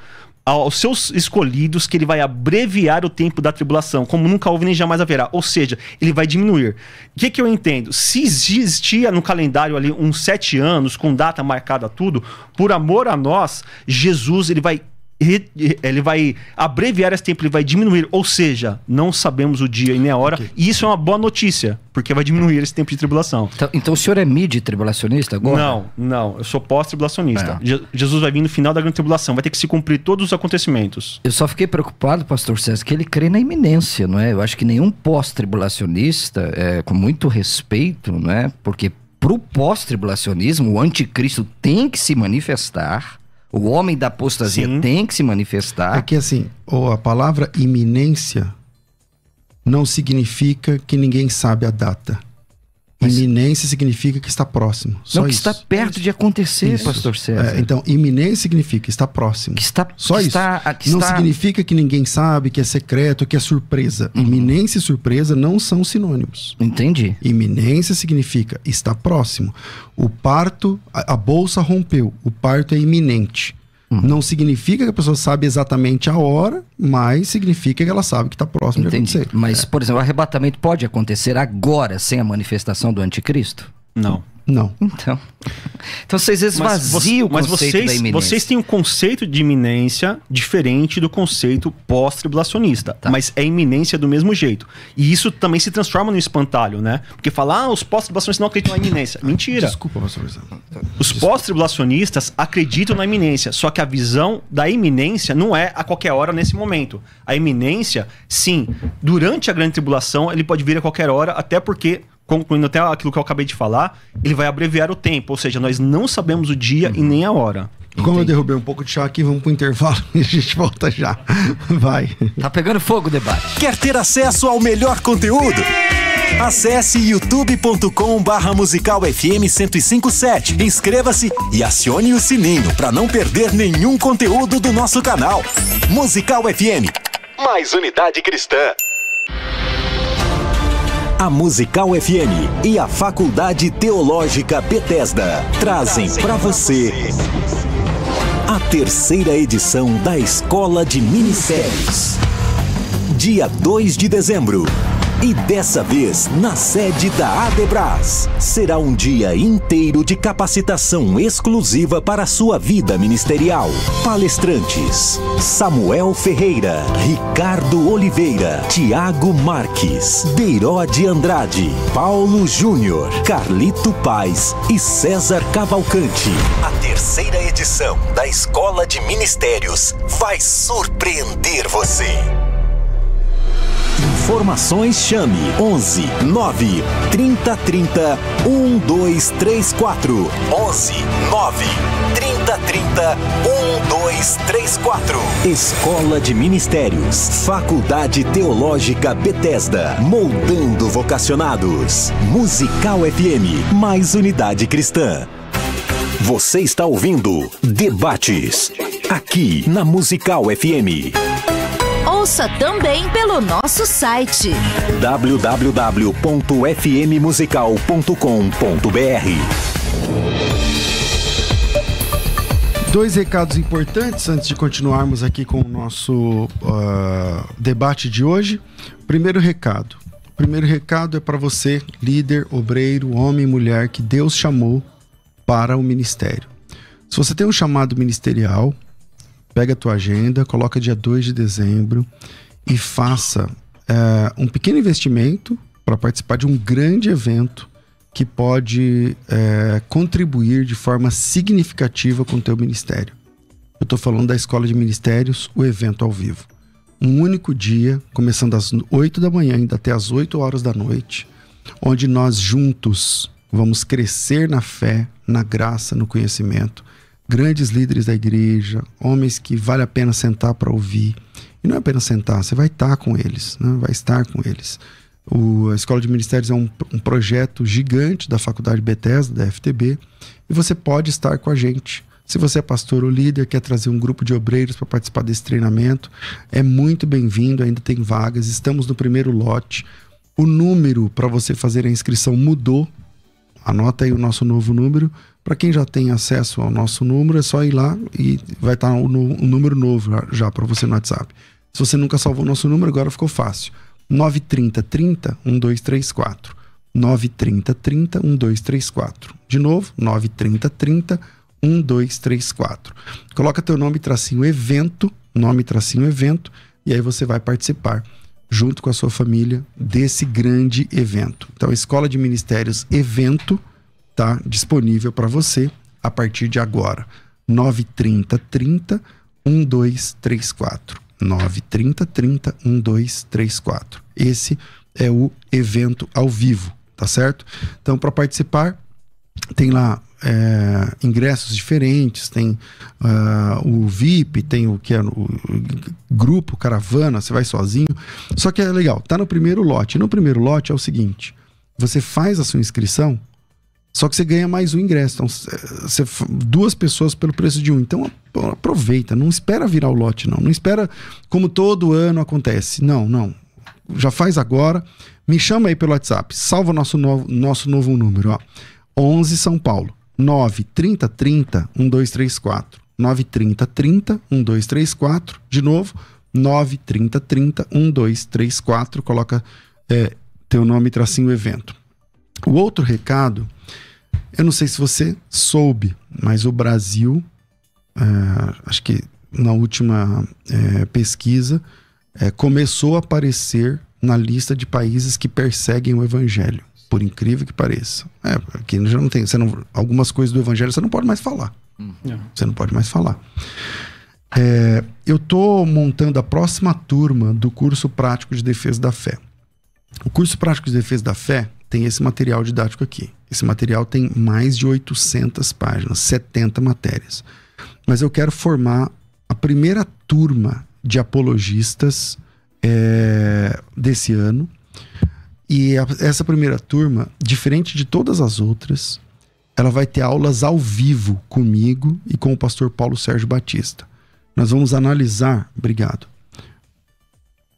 aos seus escolhidos que ele vai abreviar o tempo da tribulação, como nunca houve nem jamais haverá. Ou seja, ele vai diminuir. O que, que eu entendo? Se existia no calendário ali uns sete anos, com data marcada tudo, por amor a nós, Jesus ele vai ele vai abreviar esse tempo, ele vai diminuir, ou seja, não sabemos o dia e nem a hora, okay. e isso é uma boa notícia, porque vai diminuir esse tempo de tribulação. Então, então o senhor é mid-tribulacionista agora? Não, não, eu sou pós-tribulacionista. É. Jesus vai vir no final da grande tribulação, vai ter que se cumprir todos os acontecimentos. Eu só fiquei preocupado, pastor César, que ele crê na iminência, não é? Eu acho que nenhum pós-tribulacionista, é, com muito respeito, não é? Porque pro pós-tribulacionismo, o anticristo tem que se manifestar o homem da apostasia Sim. tem que se manifestar. É que assim, ou a palavra iminência não significa que ninguém sabe a data. Iminência significa que está próximo. Só não, que isso. está perto de acontecer, isso. pastor é, César. É, então, iminência significa que está próximo. Que está, Só que isso. Está, que não está... significa que ninguém sabe, que é secreto, que é surpresa. Uhum. Iminência e surpresa não são sinônimos. Entendi. Iminência significa está próximo. O parto, a, a bolsa rompeu. O parto é iminente. Uhum. Não significa que a pessoa sabe exatamente a hora, mas significa que ela sabe que está próximo Entendi. de acontecer. Mas, é. por exemplo, o arrebatamento pode acontecer agora sem a manifestação do anticristo? Não. Não. Então. Então vocês esvaziam mas, o conceito vocês, da iminência. Vocês têm um conceito de iminência diferente do conceito pós-tribulacionista. Tá. Mas é iminência do mesmo jeito. E isso também se transforma no espantalho, né? Porque falar, ah, os pós-tribulacionistas não acreditam na iminência. Mentira. Desculpa, pastor Os pós-tribulacionistas acreditam na iminência. Só que a visão da iminência não é a qualquer hora nesse momento. A iminência, sim, durante a grande tribulação, ele pode vir a qualquer hora, até porque concluindo até aquilo que eu acabei de falar, ele vai abreviar o tempo, ou seja, nós não sabemos o dia uhum. e nem a hora. Entendi. Como eu derrubei um pouco de chá aqui, vamos pro intervalo e a gente volta já. Vai. Tá pegando fogo o debate. Quer ter acesso ao melhor conteúdo? Acesse youtube.com barra musical FM 1057. Inscreva-se e acione o sininho para não perder nenhum conteúdo do nosso canal. Musical FM, mais unidade cristã a Musical FM e a Faculdade Teológica Bethesda trazem para você a terceira edição da Escola de Ministérios. Dia 2 de dezembro, e dessa vez, na sede da Adebras. Será um dia inteiro de capacitação exclusiva para sua vida ministerial. Palestrantes: Samuel Ferreira, Ricardo Oliveira, Tiago Marques, de Andrade, Paulo Júnior, Carlito Paz e César Cavalcante. A terceira edição da Escola de Ministérios vai surpreender você. Informações chame 11 9 30 30 1234 11 9 30 30 1234 Escola de Ministérios Faculdade Teológica Betesda Moldando Vocacionados Musical FM mais unidade cristã você está ouvindo Debates aqui na Musical FM. Ouça também pelo nosso site www.fmmusical.com.br. Dois recados importantes antes de continuarmos aqui com o nosso uh, debate de hoje. Primeiro recado. Primeiro recado é para você, líder, obreiro, homem e mulher que Deus chamou para o ministério. Se você tem um chamado ministerial, pega a tua agenda, coloca dia 2 de dezembro e faça é, um pequeno investimento para participar de um grande evento que pode é, contribuir de forma significativa com o teu ministério. Eu estou falando da Escola de Ministérios, o evento ao vivo. Um único dia, começando às 8 da manhã, ainda até às 8 horas da noite, onde nós juntos vamos crescer na fé, na graça, no conhecimento grandes líderes da igreja, homens que vale a pena sentar para ouvir. E não é apenas sentar, você vai estar com eles, né? vai estar com eles. O, a Escola de Ministérios é um, um, projeto gigante da Faculdade Bethesda, da FTB, e você pode estar com a gente. Se você é pastor ou líder, quer trazer um grupo de obreiros para participar desse treinamento, é muito bem-vindo, ainda tem vagas, estamos no primeiro lote. O número para você fazer a inscrição mudou, anota aí o nosso novo número, para quem já tem acesso ao nosso número, é só ir lá e vai estar tá um, um número novo já para você no WhatsApp. Se você nunca salvou o nosso número, agora ficou fácil. 930 30 1234. 930 30 1234. De novo, 930 30 1234. Coloca teu nome tracinho evento, nome tracinho evento, e aí você vai participar junto com a sua família desse grande evento. Então, Escola de Ministérios Evento está disponível para você a partir de agora. 930 30 1234. 930 30 1234. Esse é o evento ao vivo, tá certo? Então, para participar, tem lá é, ingressos diferentes, tem uh, o VIP, tem o que é o grupo, caravana, você vai sozinho. Só que é legal, tá no primeiro lote. No primeiro lote é o seguinte: você faz a sua inscrição só que você ganha mais um ingresso. Então, você, duas pessoas pelo preço de um. Então, aproveita. Não espera virar o lote, não. Não espera como todo ano acontece. Não, não. Já faz agora. Me chama aí pelo WhatsApp. Salva nosso novo, nosso novo número. Ó. 11 São Paulo. 9 30 30 1234. 9 30 30 1234. De novo. 9 30 30 1234. Coloca é, teu nome e tracinho evento. O outro recado, eu não sei se você soube, mas o Brasil, é, acho que na última é, pesquisa, é, começou a aparecer na lista de países que perseguem o evangelho, por incrível que pareça. É, aqui já não tem, você não, algumas coisas do evangelho você não pode mais falar. Não. Uhum. É. Você não pode mais falar. É, eu estou montando a próxima turma do curso prático de defesa da fé. O curso prático de defesa da fé tem esse material didático aqui. Esse material tem mais de 800 páginas, 70 matérias. Mas eu quero formar a primeira turma de apologistas é, desse ano. E a, essa primeira turma, diferente de todas as outras, ela vai ter aulas ao vivo comigo e com o pastor Paulo Sérgio Batista. Nós vamos analisar, obrigado,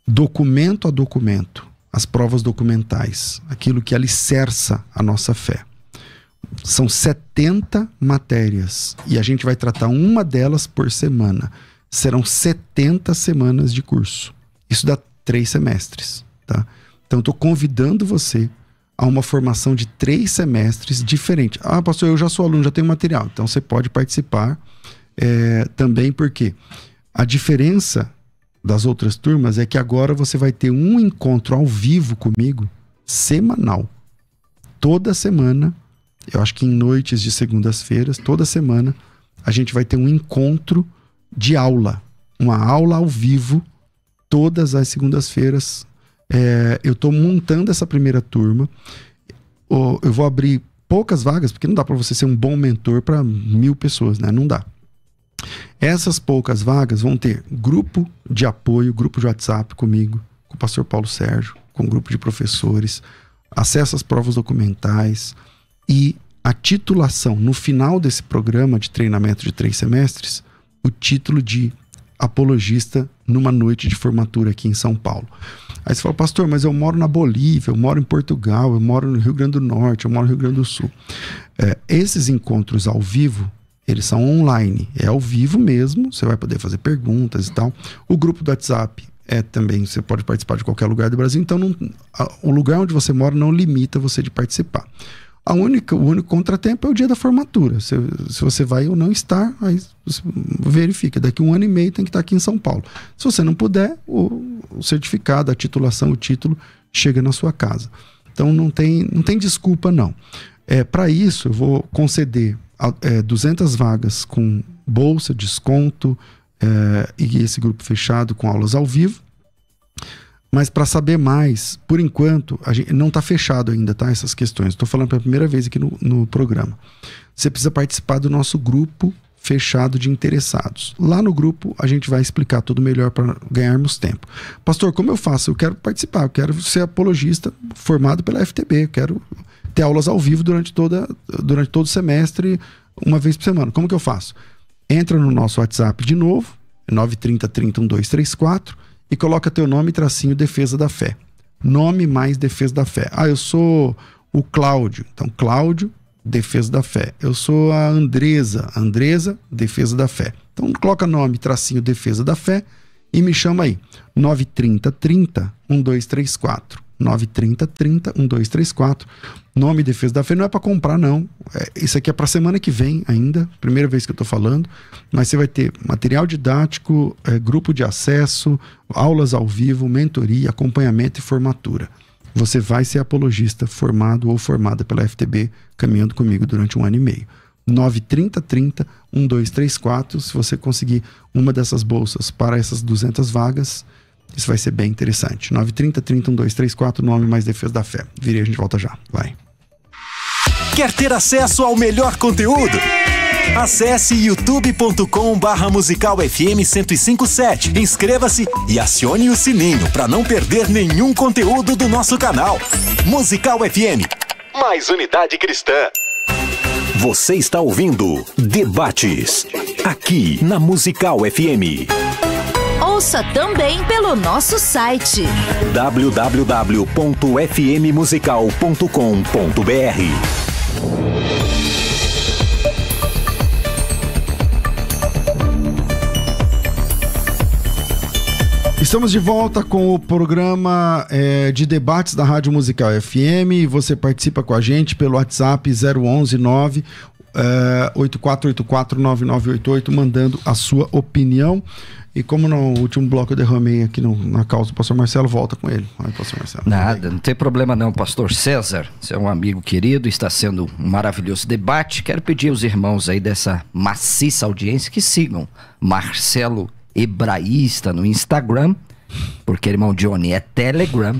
documento a documento, as provas documentais, aquilo que alicerça a nossa fé. São 70 matérias e a gente vai tratar uma delas por semana. Serão 70 semanas de curso. Isso dá três semestres, tá? Então, estou convidando você a uma formação de três semestres diferente. Ah, pastor, eu já sou aluno, já tenho material. Então, você pode participar é, também, porque a diferença das outras turmas é que agora você vai ter um encontro ao vivo comigo, semanal. Toda semana, eu acho que em noites de segundas-feiras, toda semana, a gente vai ter um encontro de aula. Uma aula ao vivo, todas as segundas-feiras. É, eu estou montando essa primeira turma. Eu vou abrir poucas vagas, porque não dá para você ser um bom mentor para mil pessoas, né? Não dá. Essas poucas vagas vão ter grupo de apoio, grupo de WhatsApp comigo, com o pastor Paulo Sérgio, com o um grupo de professores, acesso às provas documentais e a titulação no final desse programa de treinamento de três semestres, o título de apologista numa noite de formatura aqui em São Paulo. Aí você fala, pastor, mas eu moro na Bolívia, eu moro em Portugal, eu moro no Rio Grande do Norte, eu moro no Rio Grande do Sul. É, esses encontros ao vivo eles são online, é ao vivo mesmo, você vai poder fazer perguntas e tal. O grupo do WhatsApp é também, você pode participar de qualquer lugar do Brasil, então não, a, o lugar onde você mora não limita você de participar. A única, o único contratempo é o dia da formatura. Se, se você vai ou não estar, aí verifica. Daqui um ano e meio tem que estar aqui em São Paulo. Se você não puder, o, o certificado, a titulação, o título chega na sua casa. Então não tem, não tem desculpa, não. É, Para isso, eu vou conceder é, 200 vagas com bolsa, desconto é, e esse grupo fechado com aulas ao vivo. Mas para saber mais, por enquanto, a gente não está fechado ainda, tá? Essas questões. Estou falando pela primeira vez aqui no, no programa. Você precisa participar do nosso grupo fechado de interessados. Lá no grupo a gente vai explicar tudo melhor para ganharmos tempo. Pastor, como eu faço? Eu quero participar, eu quero ser apologista formado pela FTB, eu quero ter aulas ao vivo durante, toda, durante todo o semestre, uma vez por semana. Como que eu faço? Entra no nosso WhatsApp de novo, 930 31234 e coloca teu nome, tracinho, defesa da fé. Nome mais defesa da fé. Ah, eu sou o Cláudio. Então, Cláudio, Defesa da Fé. Eu sou a Andresa, Andresa, Defesa da Fé. Então coloca nome, tracinho, Defesa da Fé e me chama aí. 930 30 1234. 930 30 1234. Nome Defesa da Fé não é para comprar não. É, isso aqui é para semana que vem ainda, primeira vez que eu estou falando, mas você vai ter material didático, é, grupo de acesso, aulas ao vivo, mentoria, acompanhamento e formatura você vai ser apologista formado ou formada pela FTB caminhando comigo durante um ano e meio. 930 30 1234, se você conseguir uma dessas bolsas para essas 200 vagas, isso vai ser bem interessante. 930 30 1234, nome mais defesa da fé. Virei, a gente volta já. Vai. Quer ter acesso ao melhor conteúdo? Sim! Acesse youtube.com barra musical FM 1057. Inscreva-se e acione o sininho para não perder nenhum conteúdo do nosso canal. Musical FM. Mais unidade cristã. Você está ouvindo Debates, aqui na Musical FM. Ouça também pelo nosso site www.fmmusical.com.br. Estamos de volta com o programa é, de debates da Rádio Musical FM. Você participa com a gente pelo WhatsApp 0119 é, 9988, mandando a sua opinião. E como no último bloco eu derramei aqui no, na causa do pastor Marcelo, volta com ele. Vai, pastor Marcelo. Nada, não tem problema não, pastor César. Você é um amigo querido, está sendo um maravilhoso debate. Quero pedir aos irmãos aí dessa maciça audiência que sigam Marcelo hebraísta no Instagram, porque, irmão Johnny, é Telegram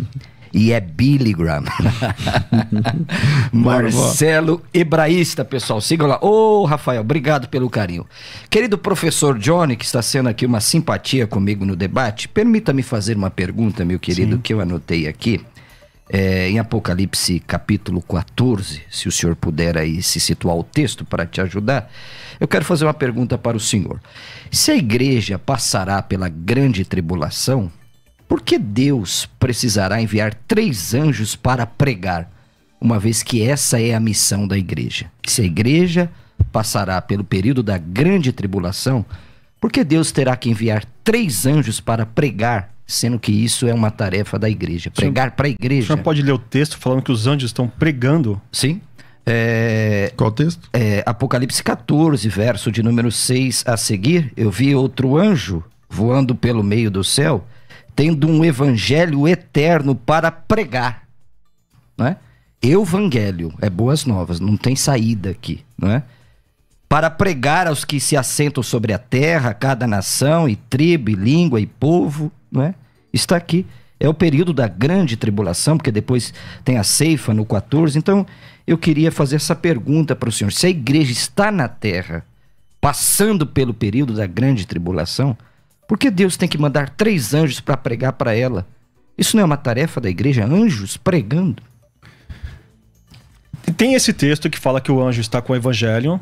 e é Billy Graham. Marcelo Hebraísta, pessoal. Sigam lá. Ô, oh, Rafael, obrigado pelo carinho. Querido professor Johnny, que está sendo aqui uma simpatia comigo no debate, permita-me fazer uma pergunta, meu querido, Sim. que eu anotei aqui. É, em Apocalipse capítulo 14, se o senhor puder aí se situar o texto para te ajudar, eu quero fazer uma pergunta para o senhor. Se a igreja passará pela grande tribulação, por que Deus precisará enviar três anjos para pregar, uma vez que essa é a missão da igreja? Se a igreja passará pelo período da grande tribulação, por que Deus terá que enviar três anjos para pregar sendo que isso é uma tarefa da igreja. Pregar para a igreja. O senhor pode ler o texto falando que os anjos estão pregando? Sim. É, Qual texto? É, Apocalipse 14, verso de número 6 a seguir. Eu vi outro anjo voando pelo meio do céu, tendo um evangelho eterno para pregar. Né? Evangelho é boas novas, não tem saída aqui. é? Para pregar aos que se assentam sobre a terra, cada nação e tribo, e língua e povo não é? Está aqui. É o período da grande tribulação, porque depois tem a ceifa no 14. Então, eu queria fazer essa pergunta para o senhor. Se a igreja está na terra, passando pelo período da grande tribulação, por que Deus tem que mandar três anjos para pregar para ela? Isso não é uma tarefa da igreja? Anjos pregando? Tem esse texto que fala que o anjo está com o evangelho,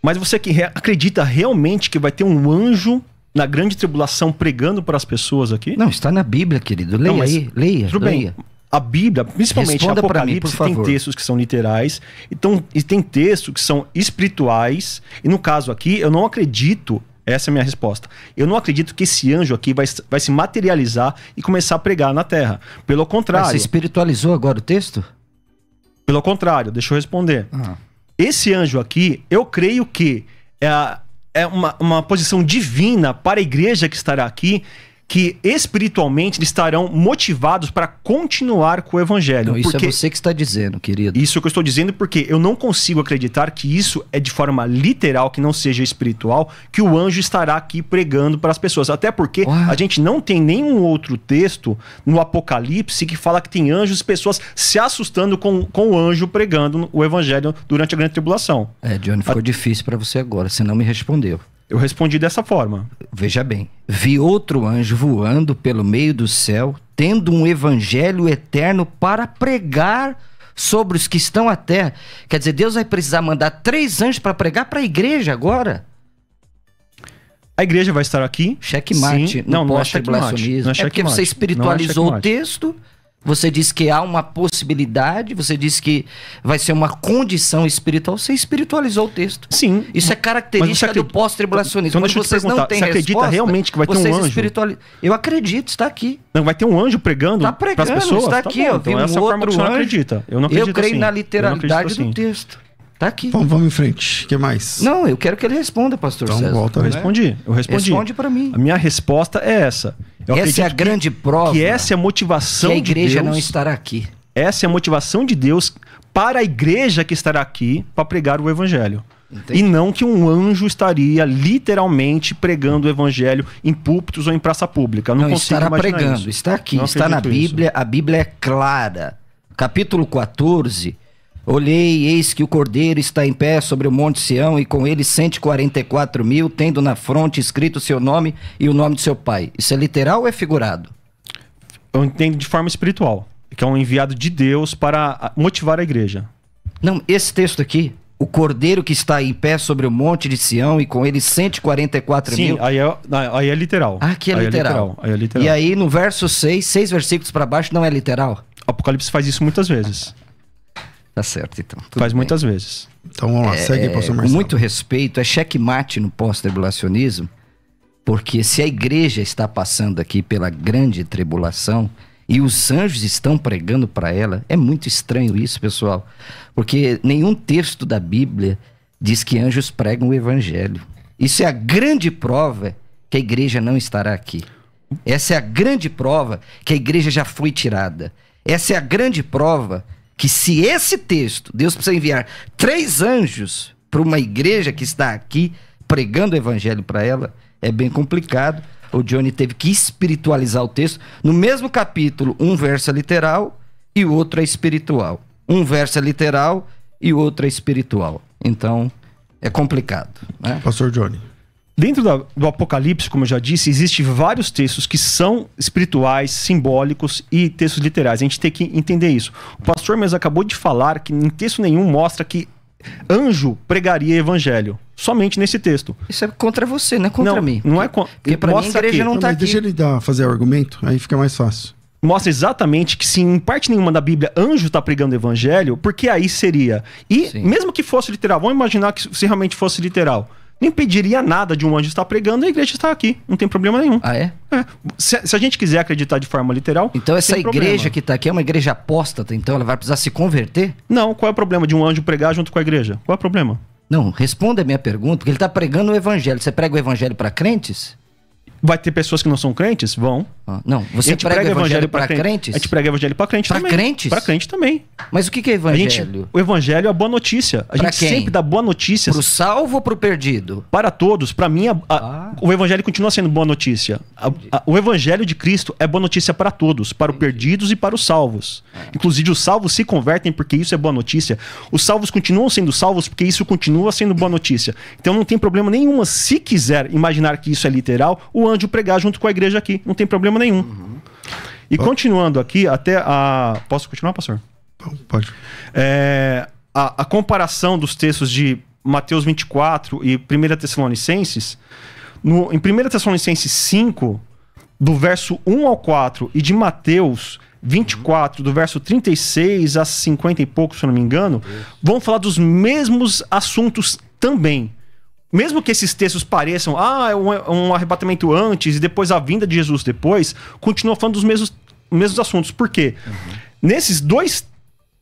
mas você que acredita realmente que vai ter um anjo na grande tribulação pregando para as pessoas aqui? Não, está na Bíblia, querido. Leia Não, mas, aí, leia. Tudo leia. bem. A Bíblia, principalmente Responda Apocalipse, mim, tem textos que são literais então, e tem textos que são espirituais. E no caso aqui, eu não acredito essa é a minha resposta. Eu não acredito que esse anjo aqui vai, vai se materializar e começar a pregar na terra. Pelo contrário. Mas você espiritualizou agora o texto? Pelo contrário, deixa eu responder. Ah. Esse anjo aqui, eu creio que é, é uma, uma posição divina para a igreja que estará aqui que espiritualmente estarão motivados para continuar com o evangelho. Não, isso é porque... é você que está dizendo, querido. Isso que eu estou dizendo porque eu não consigo acreditar que isso é de forma literal, que não seja espiritual, que o anjo estará aqui pregando para as pessoas. Até porque a gente não tem nenhum outro texto no Apocalipse que fala que tem anjos e pessoas se assustando com, com o anjo pregando o evangelho durante a grande tribulação. É, Johnny, ficou a... difícil para você agora, você não me respondeu. Eu respondi dessa forma. Veja bem, vi outro anjo voando pelo meio do céu, tendo um evangelho eterno para pregar sobre os que estão à terra. Quer dizer, Deus vai precisar mandar três anjos para pregar para a igreja agora. A igreja vai estar aqui. Checkmate. Sim. Não, não, não é, é, é checkmate. Não é, checkmate. é porque você espiritualizou é o texto você diz que há uma possibilidade, você diz que vai ser uma condição espiritual, você espiritualizou o texto. Sim. Isso é característica do pós-tribulacionismo. Então, Quando vocês não têm você acredita resposta, realmente que vai ter um anjo? Espiritualiz... Eu acredito, está aqui. Não, vai ter um anjo pregando tá para as pessoas? está tá aqui. Bom, eu então, vi um essa outro forma que você não acredita. Eu não acredito Eu creio assim. na literalidade assim. do texto. Tá aqui. Vamos, vamos em frente. O que mais? Não, eu quero que ele responda, pastor então, César. Volta, eu né? respondi. Eu respondi. Responde para mim. A minha resposta é essa. Eu essa é a grande que, prova. Que essa é a motivação que a igreja de Deus, não estará aqui. Essa é a motivação de Deus para a igreja que estará aqui para pregar o evangelho. Entendi. E não que um anjo estaria literalmente pregando o evangelho em púlpitos ou em praça pública. não, está estará pregando, isso. está aqui, não está na Bíblia, isso. a Bíblia é clara. Capítulo 14, Olhei, eis que o cordeiro está em pé sobre o monte Sião, e com ele 144 mil, tendo na fronte escrito o seu nome e o nome de seu pai. Isso é literal ou é figurado? Eu entendo de forma espiritual, que é um enviado de Deus para motivar a igreja. Não, esse texto aqui, o cordeiro que está em pé sobre o monte de Sião, e com ele 144 Sim, mil. Sim, aí, é, aí é literal. Ah, aqui é, aí é literal. é literal. E aí no verso 6, seis versículos para baixo, não é literal? O Apocalipse faz isso muitas vezes. Tá certo, então. Tudo Faz bem. muitas vezes. Então vamos lá, é, segue, pastor Marcelo. Com muito respeito, é checkmate no pós-tribulacionismo, porque se a igreja está passando aqui pela grande tribulação e os anjos estão pregando para ela, é muito estranho isso, pessoal, porque nenhum texto da Bíblia diz que anjos pregam o evangelho. Isso é a grande prova que a igreja não estará aqui. Essa é a grande prova que a igreja já foi tirada. Essa é a grande prova que se esse texto, Deus precisa enviar três anjos para uma igreja que está aqui pregando o evangelho para ela, é bem complicado. O Johnny teve que espiritualizar o texto. No mesmo capítulo, um verso é literal e o outro é espiritual. Um verso é literal e o outro é espiritual. Então, é complicado. Né? Pastor Johnny. Dentro da, do Apocalipse, como eu já disse, existem vários textos que são espirituais, simbólicos e textos literais. A gente tem que entender isso. O pastor mesmo acabou de falar que em texto nenhum mostra que anjo pregaria evangelho. Somente nesse texto. Isso é contra você, não é contra não, mim. Não é contra. Porque pra mim a igreja não está aqui. Deixa ele dar, fazer o argumento, aí fica mais fácil. Mostra exatamente que se em parte nenhuma da Bíblia anjo está pregando evangelho, porque aí seria. E Sim. mesmo que fosse literal, vamos imaginar que se realmente fosse literal não impediria nada de um anjo estar pregando e a igreja estar aqui. Não tem problema nenhum. Ah, é? é. Se, se, a gente quiser acreditar de forma literal. Então, essa igreja problema. que está aqui é uma igreja apóstata, então ela vai precisar se converter? Não, qual é o problema de um anjo pregar junto com a igreja? Qual é o problema? Não, responda a minha pergunta, porque ele está pregando o evangelho. Você prega o evangelho para crentes? Vai ter pessoas que não são crentes? Vão. Ah, não, você prega, prega evangelho, para crentes? A gente prega evangelho para crente pra também. Para crentes? Para crente também. Mas o que, é evangelho? Gente, o evangelho é a boa notícia. A pra gente quem? sempre dá boa notícia. Para o salvo ou para o perdido? Para todos. Para mim, a, a, ah. o evangelho continua sendo boa notícia. A, o evangelho de Cristo é boa notícia para todos. Para os perdidos e para os salvos. Ah. Inclusive, os salvos se convertem porque isso é boa notícia. Os salvos continuam sendo salvos porque isso continua sendo boa notícia. Então não tem problema nenhum se quiser imaginar que isso é literal, o anjo de pregar junto com a igreja aqui. Não tem problema nenhum. Uhum. E continuando aqui, até a. Posso continuar, pastor? Pode. É, a, a comparação dos textos de Mateus 24 e 1 Tessalonicenses, no, em 1 Tessalonicenses 5, do verso 1 ao 4, e de Mateus 24, uhum. do verso 36 a 50 e pouco, se eu não me engano, vão falar dos mesmos assuntos também mesmo que esses textos pareçam, ah, é um, é um arrebatamento antes e depois a vinda de Jesus depois, continua falando dos mesmos, mesmos assuntos. Por quê? Uhum. Nesses dois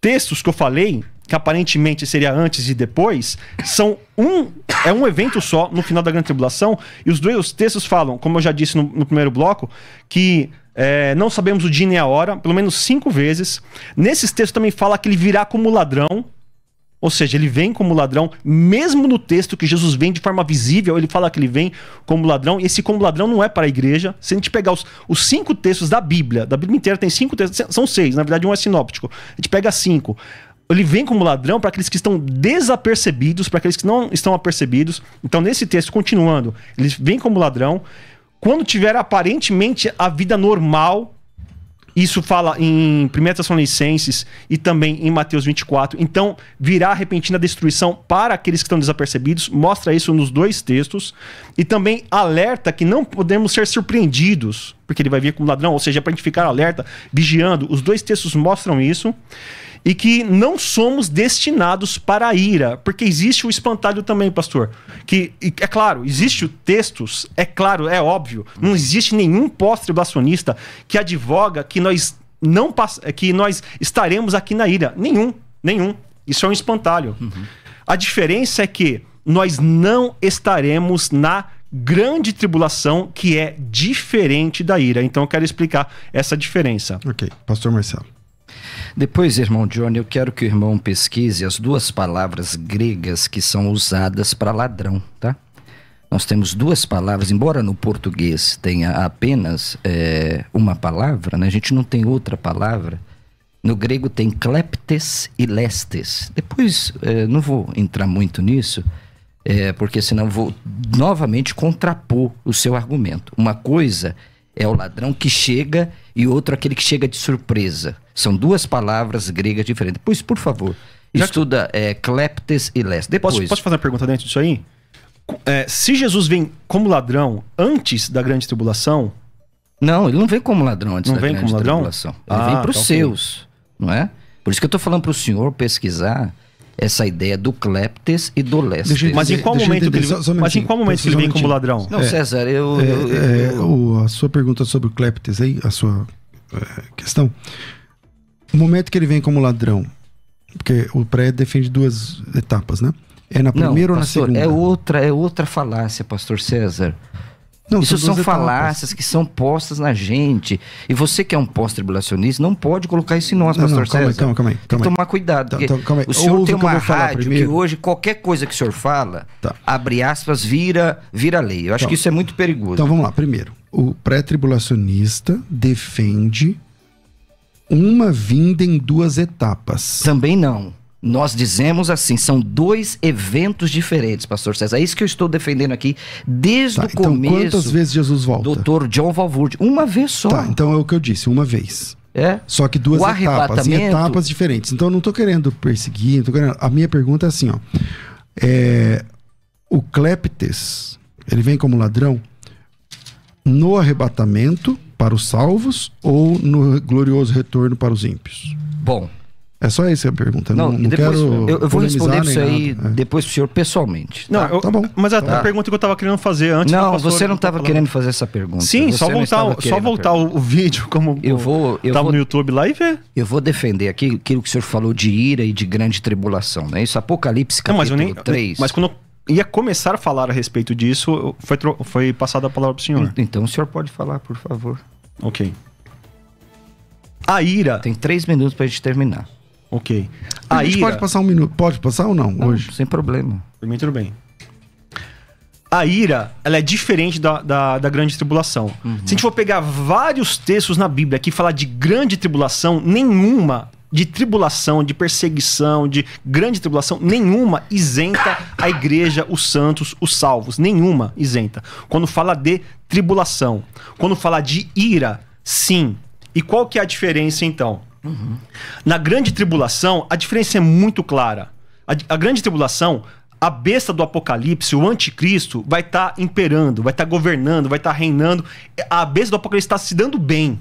textos que eu falei, que aparentemente seria antes e depois, são um é um evento só no final da grande tribulação e os dois os textos falam, como eu já disse no, no primeiro bloco, que é, não sabemos o dia nem a hora, pelo menos cinco vezes. Nesses textos também fala que ele virá como ladrão, ou seja, ele vem como ladrão, mesmo no texto que Jesus vem de forma visível, ele fala que ele vem como ladrão, e esse como ladrão não é para a igreja. Se a gente pegar os, os cinco textos da Bíblia, da Bíblia inteira tem cinco textos, são seis, na verdade um é sinóptico. A gente pega cinco ele vem como ladrão para aqueles que estão desapercebidos, para aqueles que não estão apercebidos. Então, nesse texto, continuando, ele vem como ladrão. Quando tiver aparentemente a vida normal, isso fala em 1 Tessalonicenses e também em Mateus 24. Então, virá repentina destruição para aqueles que estão desapercebidos, mostra isso nos dois textos. E também alerta que não podemos ser surpreendidos, porque ele vai vir como ladrão, ou seja, é para a gente ficar alerta, vigiando. Os dois textos mostram isso e que não somos destinados para a ira, porque existe o espantalho também, pastor. Que é claro, existe o textos, é claro, é óbvio, não existe nenhum pós-tribulacionista que advoga que nós não que nós estaremos aqui na ira, nenhum, nenhum. Isso é um espantalho. Uhum. A diferença é que nós não estaremos na grande tribulação que é diferente da ira. Então eu quero explicar essa diferença. OK, pastor Marcelo. Depois, irmão Johnny, eu quero que o irmão pesquise as duas palavras gregas que são usadas para ladrão, tá? Nós temos duas palavras, embora no português tenha apenas é, uma palavra, né? a gente não tem outra palavra. No grego tem kleptes e lestes. Depois, é, não vou entrar muito nisso, é, porque senão vou novamente contrapor o seu argumento. Uma coisa é é o ladrão que chega e outro aquele que chega de surpresa. São duas palavras gregas diferentes. Pois, por favor, Já estuda que... é, cleptes e les. Depois... Posso, posso fazer uma pergunta dentro disso aí? É, se Jesus vem como ladrão antes da grande tribulação... Não, ele não vem como ladrão antes não da vem grande como ladrão? tribulação. Ele ah, vem para os tá seus, não é? Por isso que eu estou falando para o senhor pesquisar essa ideia do Cleptes e do Leste. Mas em qual momento que ele, só, só mas em qual momento que ele vem como ladrão? Não, é, César, eu, é, eu, eu, é, eu... a sua pergunta sobre o Cleptes aí, a sua é, questão. O momento que ele vem como ladrão, porque o pré defende duas etapas, né? É na primeira Não, ou na pastor, é segunda? É outra, é outra falácia, pastor César. Não, Isso são tá falácias etapas. Assim. que são postas na gente. E você que é um pós-tribulacionista não pode colocar isso em nós, não, pastor não, calma César. Calma, calma, calma. Tem que tomar cuidado. Tá, então, calma, o senhor tem uma rádio que hoje qualquer coisa que o senhor fala, tá. abre aspas, vira, vira lei. Eu acho então, que isso é muito perigoso. Então vamos lá. Primeiro, o pré-tribulacionista defende uma vinda em duas etapas. Também não. Nós dizemos assim, são dois eventos diferentes, pastor César. É isso que eu estou defendendo aqui desde tá, o então Quantas vezes Jesus volta? Doutor John Valverde, uma vez só. Tá, então é o que eu disse, uma vez. É. Só que duas etapas, em etapas diferentes. Então eu não estou querendo perseguir, não tô querendo. A minha pergunta é assim, ó. É, o Cleptes, ele vem como ladrão no arrebatamento para os salvos ou no glorioso retorno para os ímpios? Bom, é só isso a pergunta. Não, não, não depois, quero. Eu, eu vou responder isso aí é. depois pro senhor pessoalmente. Tá? Não, tá, eu, tá bom. Mas a, tá. pergunta que eu tava querendo fazer antes. Não, você não tava querendo fazer essa pergunta. Sim, só voltar, só voltar o, o vídeo como eu vou, eu tava tá vou, no YouTube lá e ver. Eu vou defender aqui aquilo que o senhor falou de ira e de grande tribulação, né? Isso, Apocalipse capítulo não, mas eu nem, 3. Mas quando ia começar a falar a respeito disso, foi, foi passada a palavra pro senhor. Então o senhor pode falar, por favor. Ok. A ira. Tem três minutos pra gente terminar. Ok. A, a gente pode passar um minuto. Pode passar ou não, não hoje? Sem problema. Por mim, tudo bem. A ira, ela é diferente da, da, da grande tribulação. Uhum. Se a gente for pegar vários textos na Bíblia que falar de grande tribulação, nenhuma de tribulação, de perseguição, de grande tribulação, nenhuma isenta a igreja, os santos, os salvos. Nenhuma isenta. Quando fala de tribulação, quando fala de ira, sim. E qual que é a diferença então? Na grande tribulação, a diferença é muito clara. A, a, grande tribulação, a besta do apocalipse, o anticristo, vai estar tá imperando, vai estar tá governando, vai estar tá reinando. A besta do apocalipse está se dando bem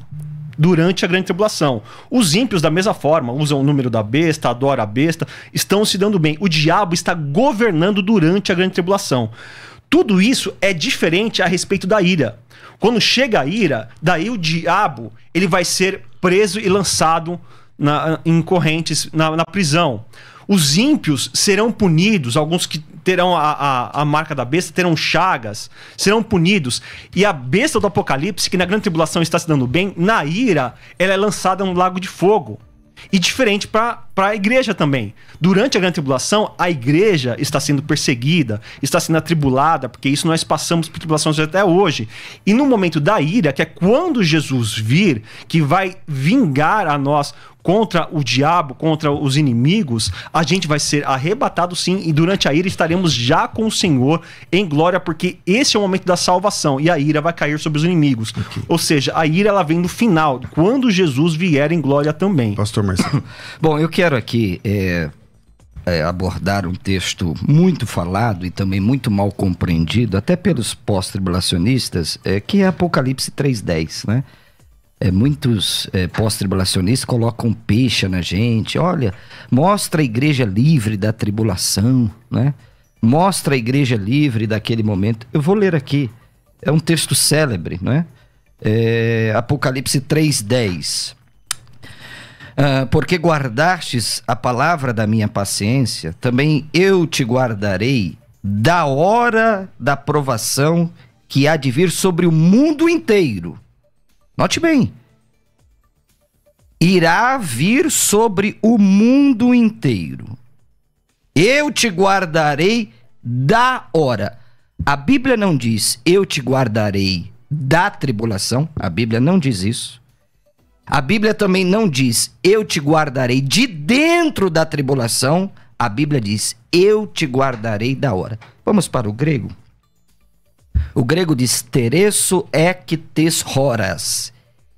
durante a grande tribulação. Os ímpios, da mesma forma, usam o número da besta, adoram a besta, estão se dando bem. O diabo está governando durante a grande tribulação. Tudo isso é diferente a respeito da ira. Quando chega a ira, daí o diabo ele vai ser preso e lançado na, em correntes na, na prisão. Os ímpios serão punidos, alguns que terão a, a, a, marca da besta, terão chagas, serão punidos. E a besta do Apocalipse, que na grande tribulação está se dando bem, na ira, ela é lançada no lago de fogo. E diferente para a igreja também. Durante a grande tribulação, a igreja está sendo perseguida, está sendo atribulada, porque isso nós passamos por tribulações até hoje. E no momento da ira, que é quando Jesus vir, que vai vingar a nós contra o diabo, contra os inimigos, a gente vai ser arrebatado sim, e durante a ira estaremos já com o Senhor em glória, porque esse é o momento da salvação, e a ira vai cair sobre os inimigos. Okay. Ou seja, a ira ela vem no final, quando Jesus vier em glória também. Pastor Marcelo. Bom, eu quero aqui é, é, abordar um texto muito falado e também muito mal compreendido, até pelos pós-tribulacionistas, é, que é Apocalipse 3.10, né? é, muitos é, pós-tribulacionistas colocam peixe na gente. Olha, mostra a igreja livre da tribulação, né? Mostra a igreja livre daquele momento. Eu vou ler aqui. É um texto célebre, né? É, Apocalipse 3,10. Ah, porque guardastes a palavra da minha paciência, também eu te guardarei da hora da provação que há de vir sobre o mundo inteiro Note bem. Irá vir sobre o mundo inteiro. Eu te guardarei da hora. A Bíblia não diz eu te guardarei da tribulação. A Bíblia não diz isso. A Bíblia também não diz eu te guardarei de dentro da tribulação. A Bíblia diz eu te guardarei da hora. Vamos para o grego? O grego diz tereço ectes horas.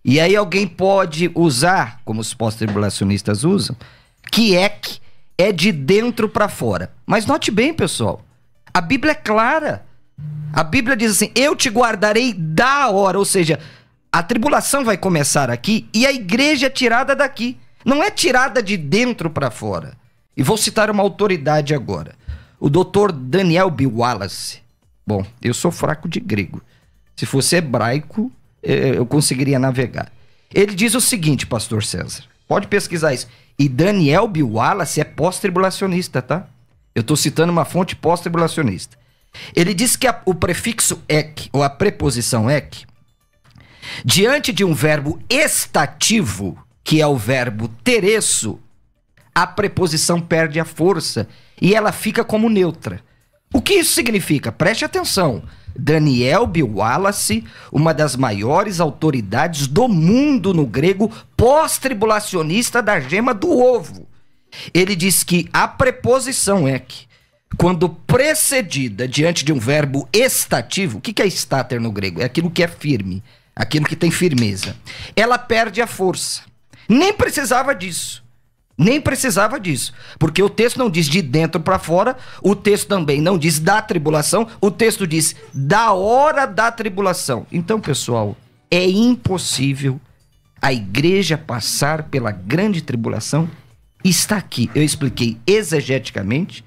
E aí alguém pode usar, como os pós-tribulacionistas usam, que ek é de dentro para fora. Mas note bem, pessoal, a Bíblia é clara. A Bíblia diz assim: "Eu te guardarei da hora", ou seja, a tribulação vai começar aqui e a igreja é tirada daqui. Não é tirada de dentro para fora. E vou citar uma autoridade agora. O doutor Daniel B. Wallace, Bom, eu sou fraco de grego. Se fosse hebraico, é, é, eu conseguiria navegar. Ele diz o seguinte, pastor César. Pode pesquisar isso. E Daniel B. Wallace é pós-tribulacionista, tá? Eu estou citando uma fonte pós-tribulacionista. Ele diz que a, o prefixo ek, ou a preposição ek, diante de um verbo estativo, que é o verbo tereço, a preposição perde a força e ela fica como neutra. O que isso significa? Preste atenção. Daniel B. Wallace, uma das maiores autoridades do mundo no grego pós-tribulacionista da gema do ovo. Ele diz que a preposição é que, quando precedida diante de um verbo estativo, o que é estáter no grego? É aquilo que é firme, aquilo que tem firmeza. Ela perde a força. Nem precisava disso. Nem precisava disso, porque o texto não diz de dentro para fora, o texto também não diz da tribulação, o texto diz da hora da tribulação. Então, pessoal, é impossível a igreja passar pela grande tribulação. Está aqui. Eu expliquei exegeticamente,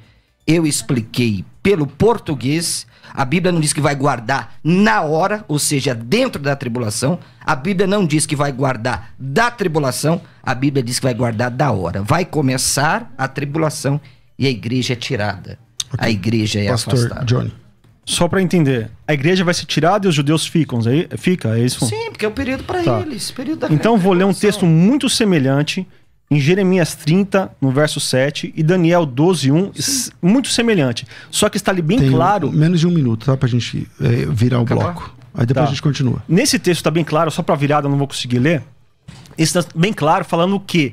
eu expliquei pelo português, a Bíblia não diz que vai guardar na hora, ou seja, dentro da tribulação. A Bíblia não diz que vai guardar da tribulação. A Bíblia diz que vai guardar da hora. Vai começar a tribulação e a igreja é tirada. Okay. A igreja é Pastor afastada. Johnny. Só para entender, a igreja vai ser tirada e os judeus ficam, aí é fica, é isso? Sim, porque é o período para tá. eles, período Então vou ler um texto muito semelhante em Jeremias 30, no verso 7, e Daniel 12, 1, Sim. muito semelhante. Só que está ali bem Tem claro. Menos de um minuto, tá? Pra gente é, virar o bloco. Aí depois tá. a gente continua. Nesse texto está bem claro, só para virada eu não vou conseguir ler. Está bem claro falando que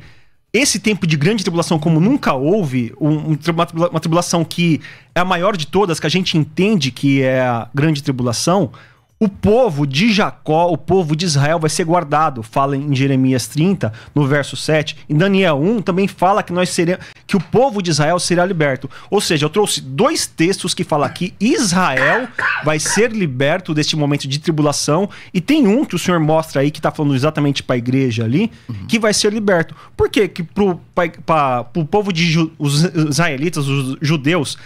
esse tempo de grande tribulação, como nunca houve, um, uma tribulação que é a maior de todas, que a gente entende que é a grande tribulação, o povo de Jacó, o povo de Israel vai ser guardado, fala em Jeremias 30, no verso 7. Em Daniel 1 também fala que nós seremos que o povo de Israel será liberto. Ou seja, eu trouxe dois textos que falam que Israel vai ser liberto deste momento de tribulação e tem um que o senhor mostra aí que está falando exatamente para a igreja ali, uhum. que vai ser liberto. Por quê? que para o povo de ju, os israelitas, os judeus,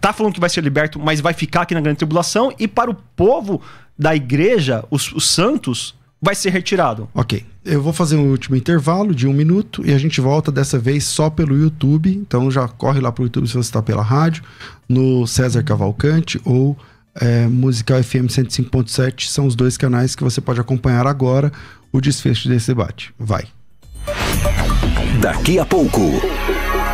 tá falando que vai ser liberto, mas vai ficar aqui na grande tribulação e para o povo da igreja, os, os santos, vai ser retirado. Ok. Eu vou fazer um último intervalo de um minuto e a gente volta dessa vez só pelo YouTube. Então já corre lá pro YouTube se você está pela rádio, no César Cavalcante ou é, Musical FM 105.7. São os dois canais que você pode acompanhar agora o desfecho desse debate. Vai. Daqui a pouco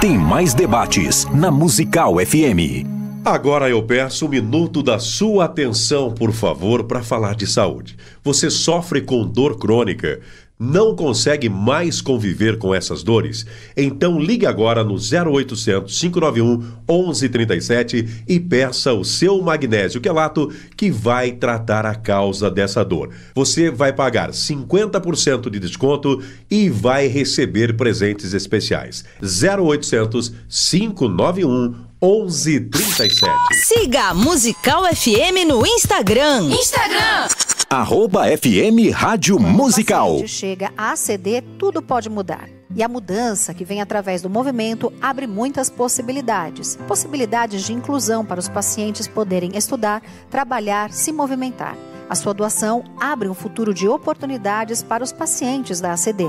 tem mais debates na Musical FM. Agora eu peço um minuto da sua atenção, por favor, para falar de saúde. Você sofre com dor crônica? Não consegue mais conviver com essas dores? Então ligue agora no 0800 591 1137 e peça o seu magnésio quelato que vai tratar a causa dessa dor. Você vai pagar 50% de desconto e vai receber presentes especiais. 0800 591 1137. Siga a Musical FM no Instagram. Instagram. Arroba FM Rádio Quando Musical. chega a CD, tudo pode mudar. E a mudança que vem através do movimento abre muitas possibilidades. Possibilidades de inclusão para os pacientes poderem estudar, trabalhar, se movimentar. A sua doação abre um futuro de oportunidades para os pacientes da ACD.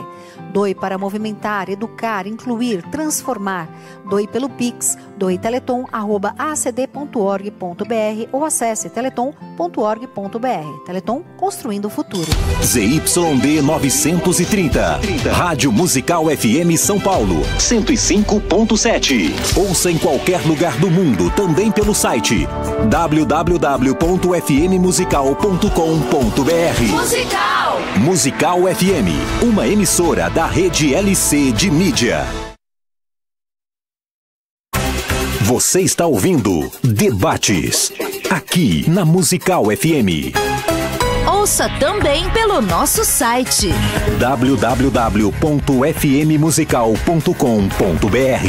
Doe para movimentar, educar, incluir, transformar. Doe pelo Pix Doe teleton.acd.org.br ou acesse teleton.org.br. Teleton Construindo o Futuro. ZYD 930. Rádio Musical FM São Paulo. 105.7. Ouça em qualquer lugar do mundo, também pelo site www.fmmusical.com.br. Musical! Musical FM, uma emissora da rede LC de mídia. Você está ouvindo Debates, aqui na Musical FM. Ouça também pelo nosso site www.fmmusical.com.br.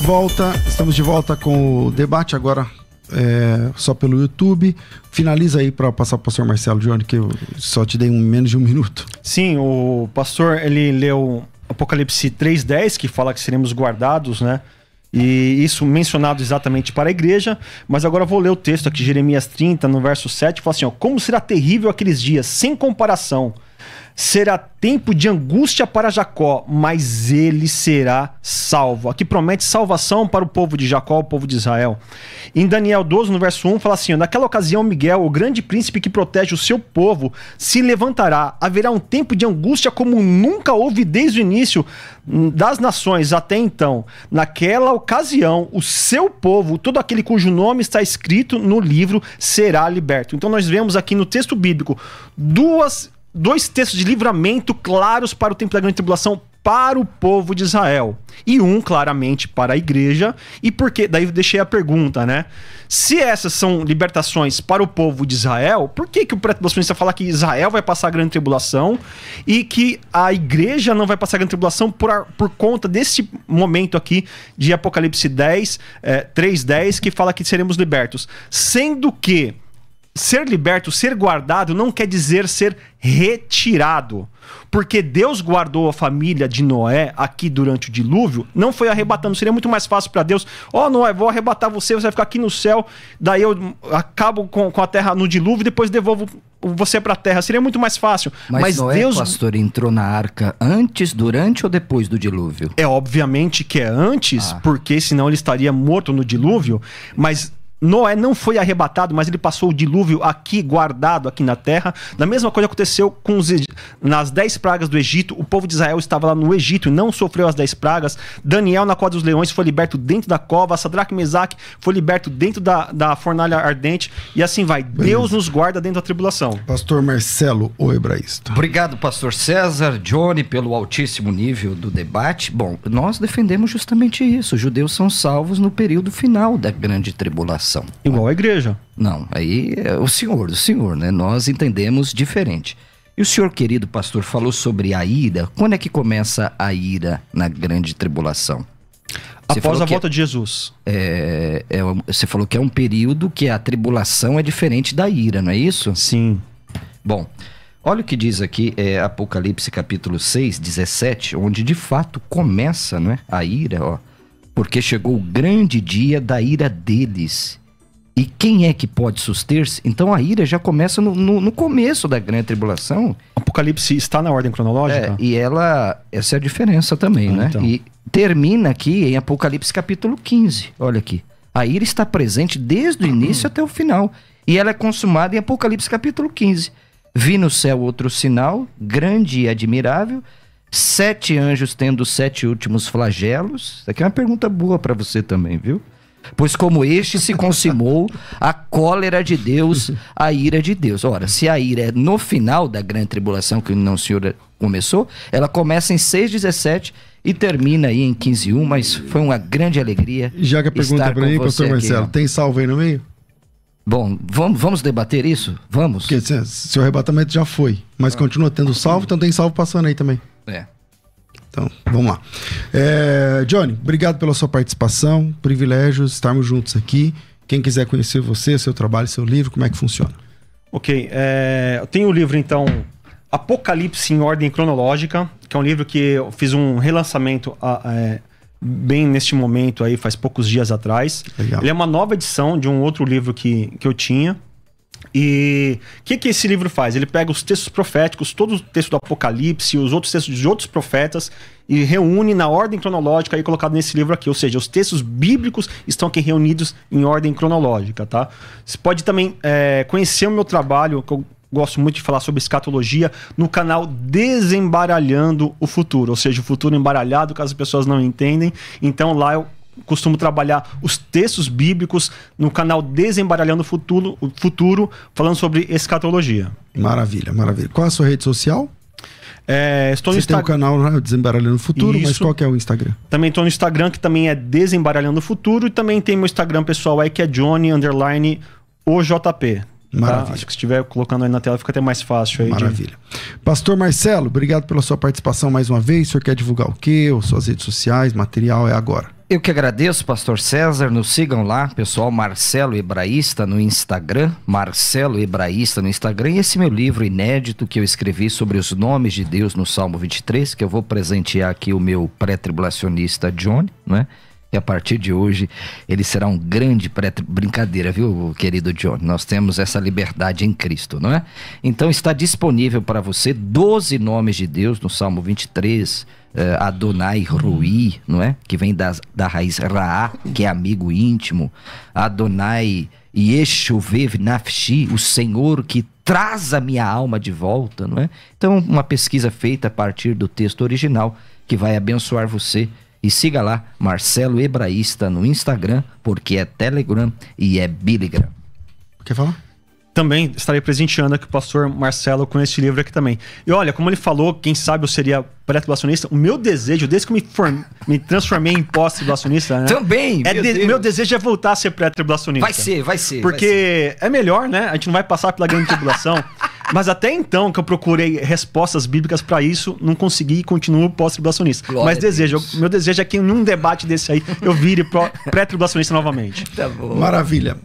Volta, estamos de volta com o debate agora é, só pelo YouTube. Finaliza aí para passar para o pastor Marcelo Johnny, que eu só te dei um, menos de um minuto. Sim, o pastor ele leu Apocalipse 3,10, que fala que seremos guardados, né? E isso mencionado exatamente para a igreja, mas agora vou ler o texto aqui, Jeremias 30, no verso 7, fala assim: ó, Como será terrível aqueles dias, sem comparação. Será tempo de angústia para Jacó, mas ele será salvo. Aqui promete salvação para o povo de Jacó, o povo de Israel. Em Daniel 12, no verso 1, fala assim: Naquela ocasião, Miguel, o grande príncipe que protege o seu povo, se levantará. Haverá um tempo de angústia como nunca houve desde o início das nações até então. Naquela ocasião, o seu povo, todo aquele cujo nome está escrito no livro, será liberto. Então, nós vemos aqui no texto bíblico duas dois textos de livramento claros para o tempo da grande tribulação para o povo de Israel e um claramente para a igreja. E porque daí eu deixei a pergunta, né? Se essas são libertações para o povo de Israel, por que que o pré-tribulacionista fala que Israel vai passar a grande tribulação e que a igreja não vai passar a grande tribulação por, a, por conta desse momento aqui de Apocalipse 10, é, 10 que fala que seremos libertos, sendo que ser liberto, ser guardado, não quer dizer ser retirado. Porque Deus guardou a família de Noé aqui durante o dilúvio, não foi arrebatando. Seria muito mais fácil para Deus: Ó, oh, Noé, vou arrebatar você, você vai ficar aqui no céu, daí eu acabo com, com a terra no dilúvio depois devolvo você para a terra. Seria muito mais fácil. Mas, Mas Noé, Deus. pastor, entrou na arca antes, durante ou depois do dilúvio? É, obviamente que é antes, ah. porque senão ele estaria morto no dilúvio. Mas Noé não foi arrebatado, mas ele passou o dilúvio aqui guardado aqui na terra. Da mesma coisa aconteceu com os, nas dez pragas do Egito. O povo de Israel estava lá no Egito e não sofreu as dez pragas. Daniel na cova dos leões foi liberto dentro da cova. Sadraque Mesaque foi liberto dentro da, da fornalha ardente e assim vai. Deus nos guarda dentro da tribulação. Pastor Marcelo, o hebraísta. Obrigado, pastor César, Johnny, pelo altíssimo nível do debate. Bom, nós defendemos justamente isso. Os judeus são salvos no período final da grande tribulação. Igual a igreja. Não, aí é o senhor, o senhor, né? Nós entendemos diferente. E o senhor, querido pastor, falou sobre a ira. Quando é que começa a ira na grande tribulação? Você Após a é volta é, de Jesus. É, é, você falou que é um período que a tribulação é diferente da ira, não é isso? Sim. Bom, olha o que diz aqui é, Apocalipse capítulo 6, 17, onde de fato começa não é, a ira, ó. Porque chegou o grande dia da ira deles e quem é que pode suster-se? Então a ira já começa no, no, no, começo da grande tribulação. Apocalipse está na ordem cronológica? É, e ela. Essa é a diferença também, ah, né? Então. E termina aqui em Apocalipse capítulo 15. Olha aqui. A ira está presente desde o início uhum. até o final. E ela é consumada em Apocalipse capítulo 15. Vi no céu outro sinal, grande e admirável, sete anjos tendo sete últimos flagelos. Isso aqui é uma pergunta boa para você também, viu? Pois como este se consumou a cólera de Deus, a ira de Deus. Ora, se a ira é no final da grande tribulação que não o Senhor começou, ela começa em 6:17 e termina aí em 15:1, mas foi uma grande alegria. Já que a pergunta é para mim, pastor Marcelo, aqui, né? tem salvo aí no meio? Bom, vamos, vamos debater isso? Vamos. Porque seu arrebatamento já foi, mas ah. continua tendo salvo, então tem salvo passando aí também. É. Então, vamos lá. É, Johnny, obrigado pela sua participação. Privilégio estarmos juntos aqui. Quem quiser conhecer você, seu trabalho, seu livro, como é que funciona? Ok. É, eu tenho o livro, então, Apocalipse em Ordem Cronológica, que é um livro que eu fiz um relançamento a, ah, a, é, bem neste momento aí, faz poucos dias atrás. Legal. Ele é uma nova edição de um outro livro que, que eu tinha, e o que, que esse livro faz? Ele pega os textos proféticos, todo o texto do Apocalipse, os outros textos de outros profetas, e reúne na ordem cronológica aí colocado nesse livro aqui. Ou seja, os textos bíblicos estão aqui reunidos em ordem cronológica, tá? Você pode também é, conhecer o meu trabalho, que eu gosto muito de falar sobre escatologia, no canal Desembaralhando o Futuro. Ou seja, o futuro embaralhado, caso as pessoas não entendem. Então lá eu costumo trabalhar os textos bíblicos no canal Desembaralhando o Futuro, o futuro falando sobre escatologia. Maravilha, maravilha. Qual é a sua rede social? É, estou Você no Insta... tem o canal né, Desembaralhando o Futuro, Isso. mas qual é o Instagram? Também estou no Instagram, que também é Desembaralhando o Futuro, e também tem meu Instagram pessoal aí, é que é Johnny, underline, OJP. Tá? Maravilha. Tá? Acho que se estiver colocando aí na tela fica até mais fácil. Aí Maravilha. De... Pastor Marcelo, obrigado pela sua participação mais uma vez. O senhor quer divulgar o quê? Ou suas redes sociais, material, é agora. Eu que agradeço, Pastor César. Nos sigam lá, pessoal. Marcelo Hebraísta no Instagram. Marcelo Hebraísta no Instagram. E esse meu livro inédito que eu escrevi sobre os nomes de Deus no Salmo 23, que eu vou presentear aqui o meu pré-tribulacionista John, né? E a partir de hoje ele será um grande brincadeira, viu, querido John? Nós temos essa liberdade em Cristo, não é? Então está disponível para você 12 nomes de Deus no Salmo 23, eh, Adonai Rui, não é? Que vem das, da raiz Raá, que é amigo íntimo. Adonai Yeshuvev Nafshi, o Senhor que traz a minha alma de volta, não é? Então, uma pesquisa feita a partir do texto original que vai abençoar você e siga lá Marcelo Hebraísta no Instagram, porque é Telegram e é Biligram. Quer falar? Também estarei presenteando aqui o pastor Marcelo com esse livro aqui também. E olha, como ele falou, quem sabe eu seria pré-tribulacionista. O meu desejo, desde que eu me, form... me transformei em pós-tribulacionista, né? Também! É meu, de... meu, desejo é voltar a ser pré-tribulacionista. Vai ser, vai ser. Porque vai ser. é melhor, né? A gente não vai passar pela grande tribulação. Mas até então que eu procurei respostas bíblicas para isso, não consegui e continuo pós-tribulacionista. Mas desejo, eu, meu desejo é que em um debate desse aí eu vire pré-tribulacionista novamente. Tá bom. Maravilha.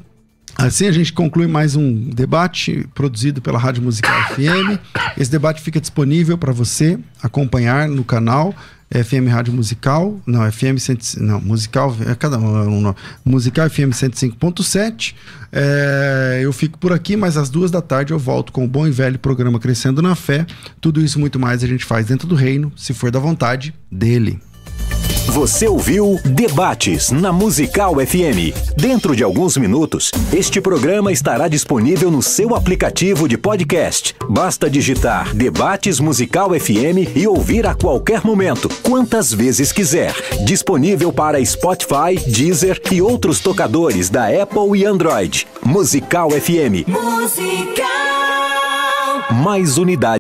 Assim a gente conclui mais um debate produzido pela Rádio Musical FM. Esse debate fica disponível para você acompanhar no canal FM Rádio Musical, não, FM 105, não, Musical, é cada um, é não, Musical FM 105.7. É, eu fico por aqui, mas às duas da tarde eu volto com o bom e velho programa Crescendo na Fé. Tudo isso muito mais a gente faz dentro do reino, se for da vontade dele. Você ouviu Debates na Musical FM. Dentro de alguns minutos, este programa estará disponível no seu aplicativo de podcast. Basta digitar Debates Musical FM e ouvir a qualquer momento, quantas vezes quiser. Disponível para Spotify, Deezer e outros tocadores da Apple e Android. Musical FM. Musical. Mais unidade.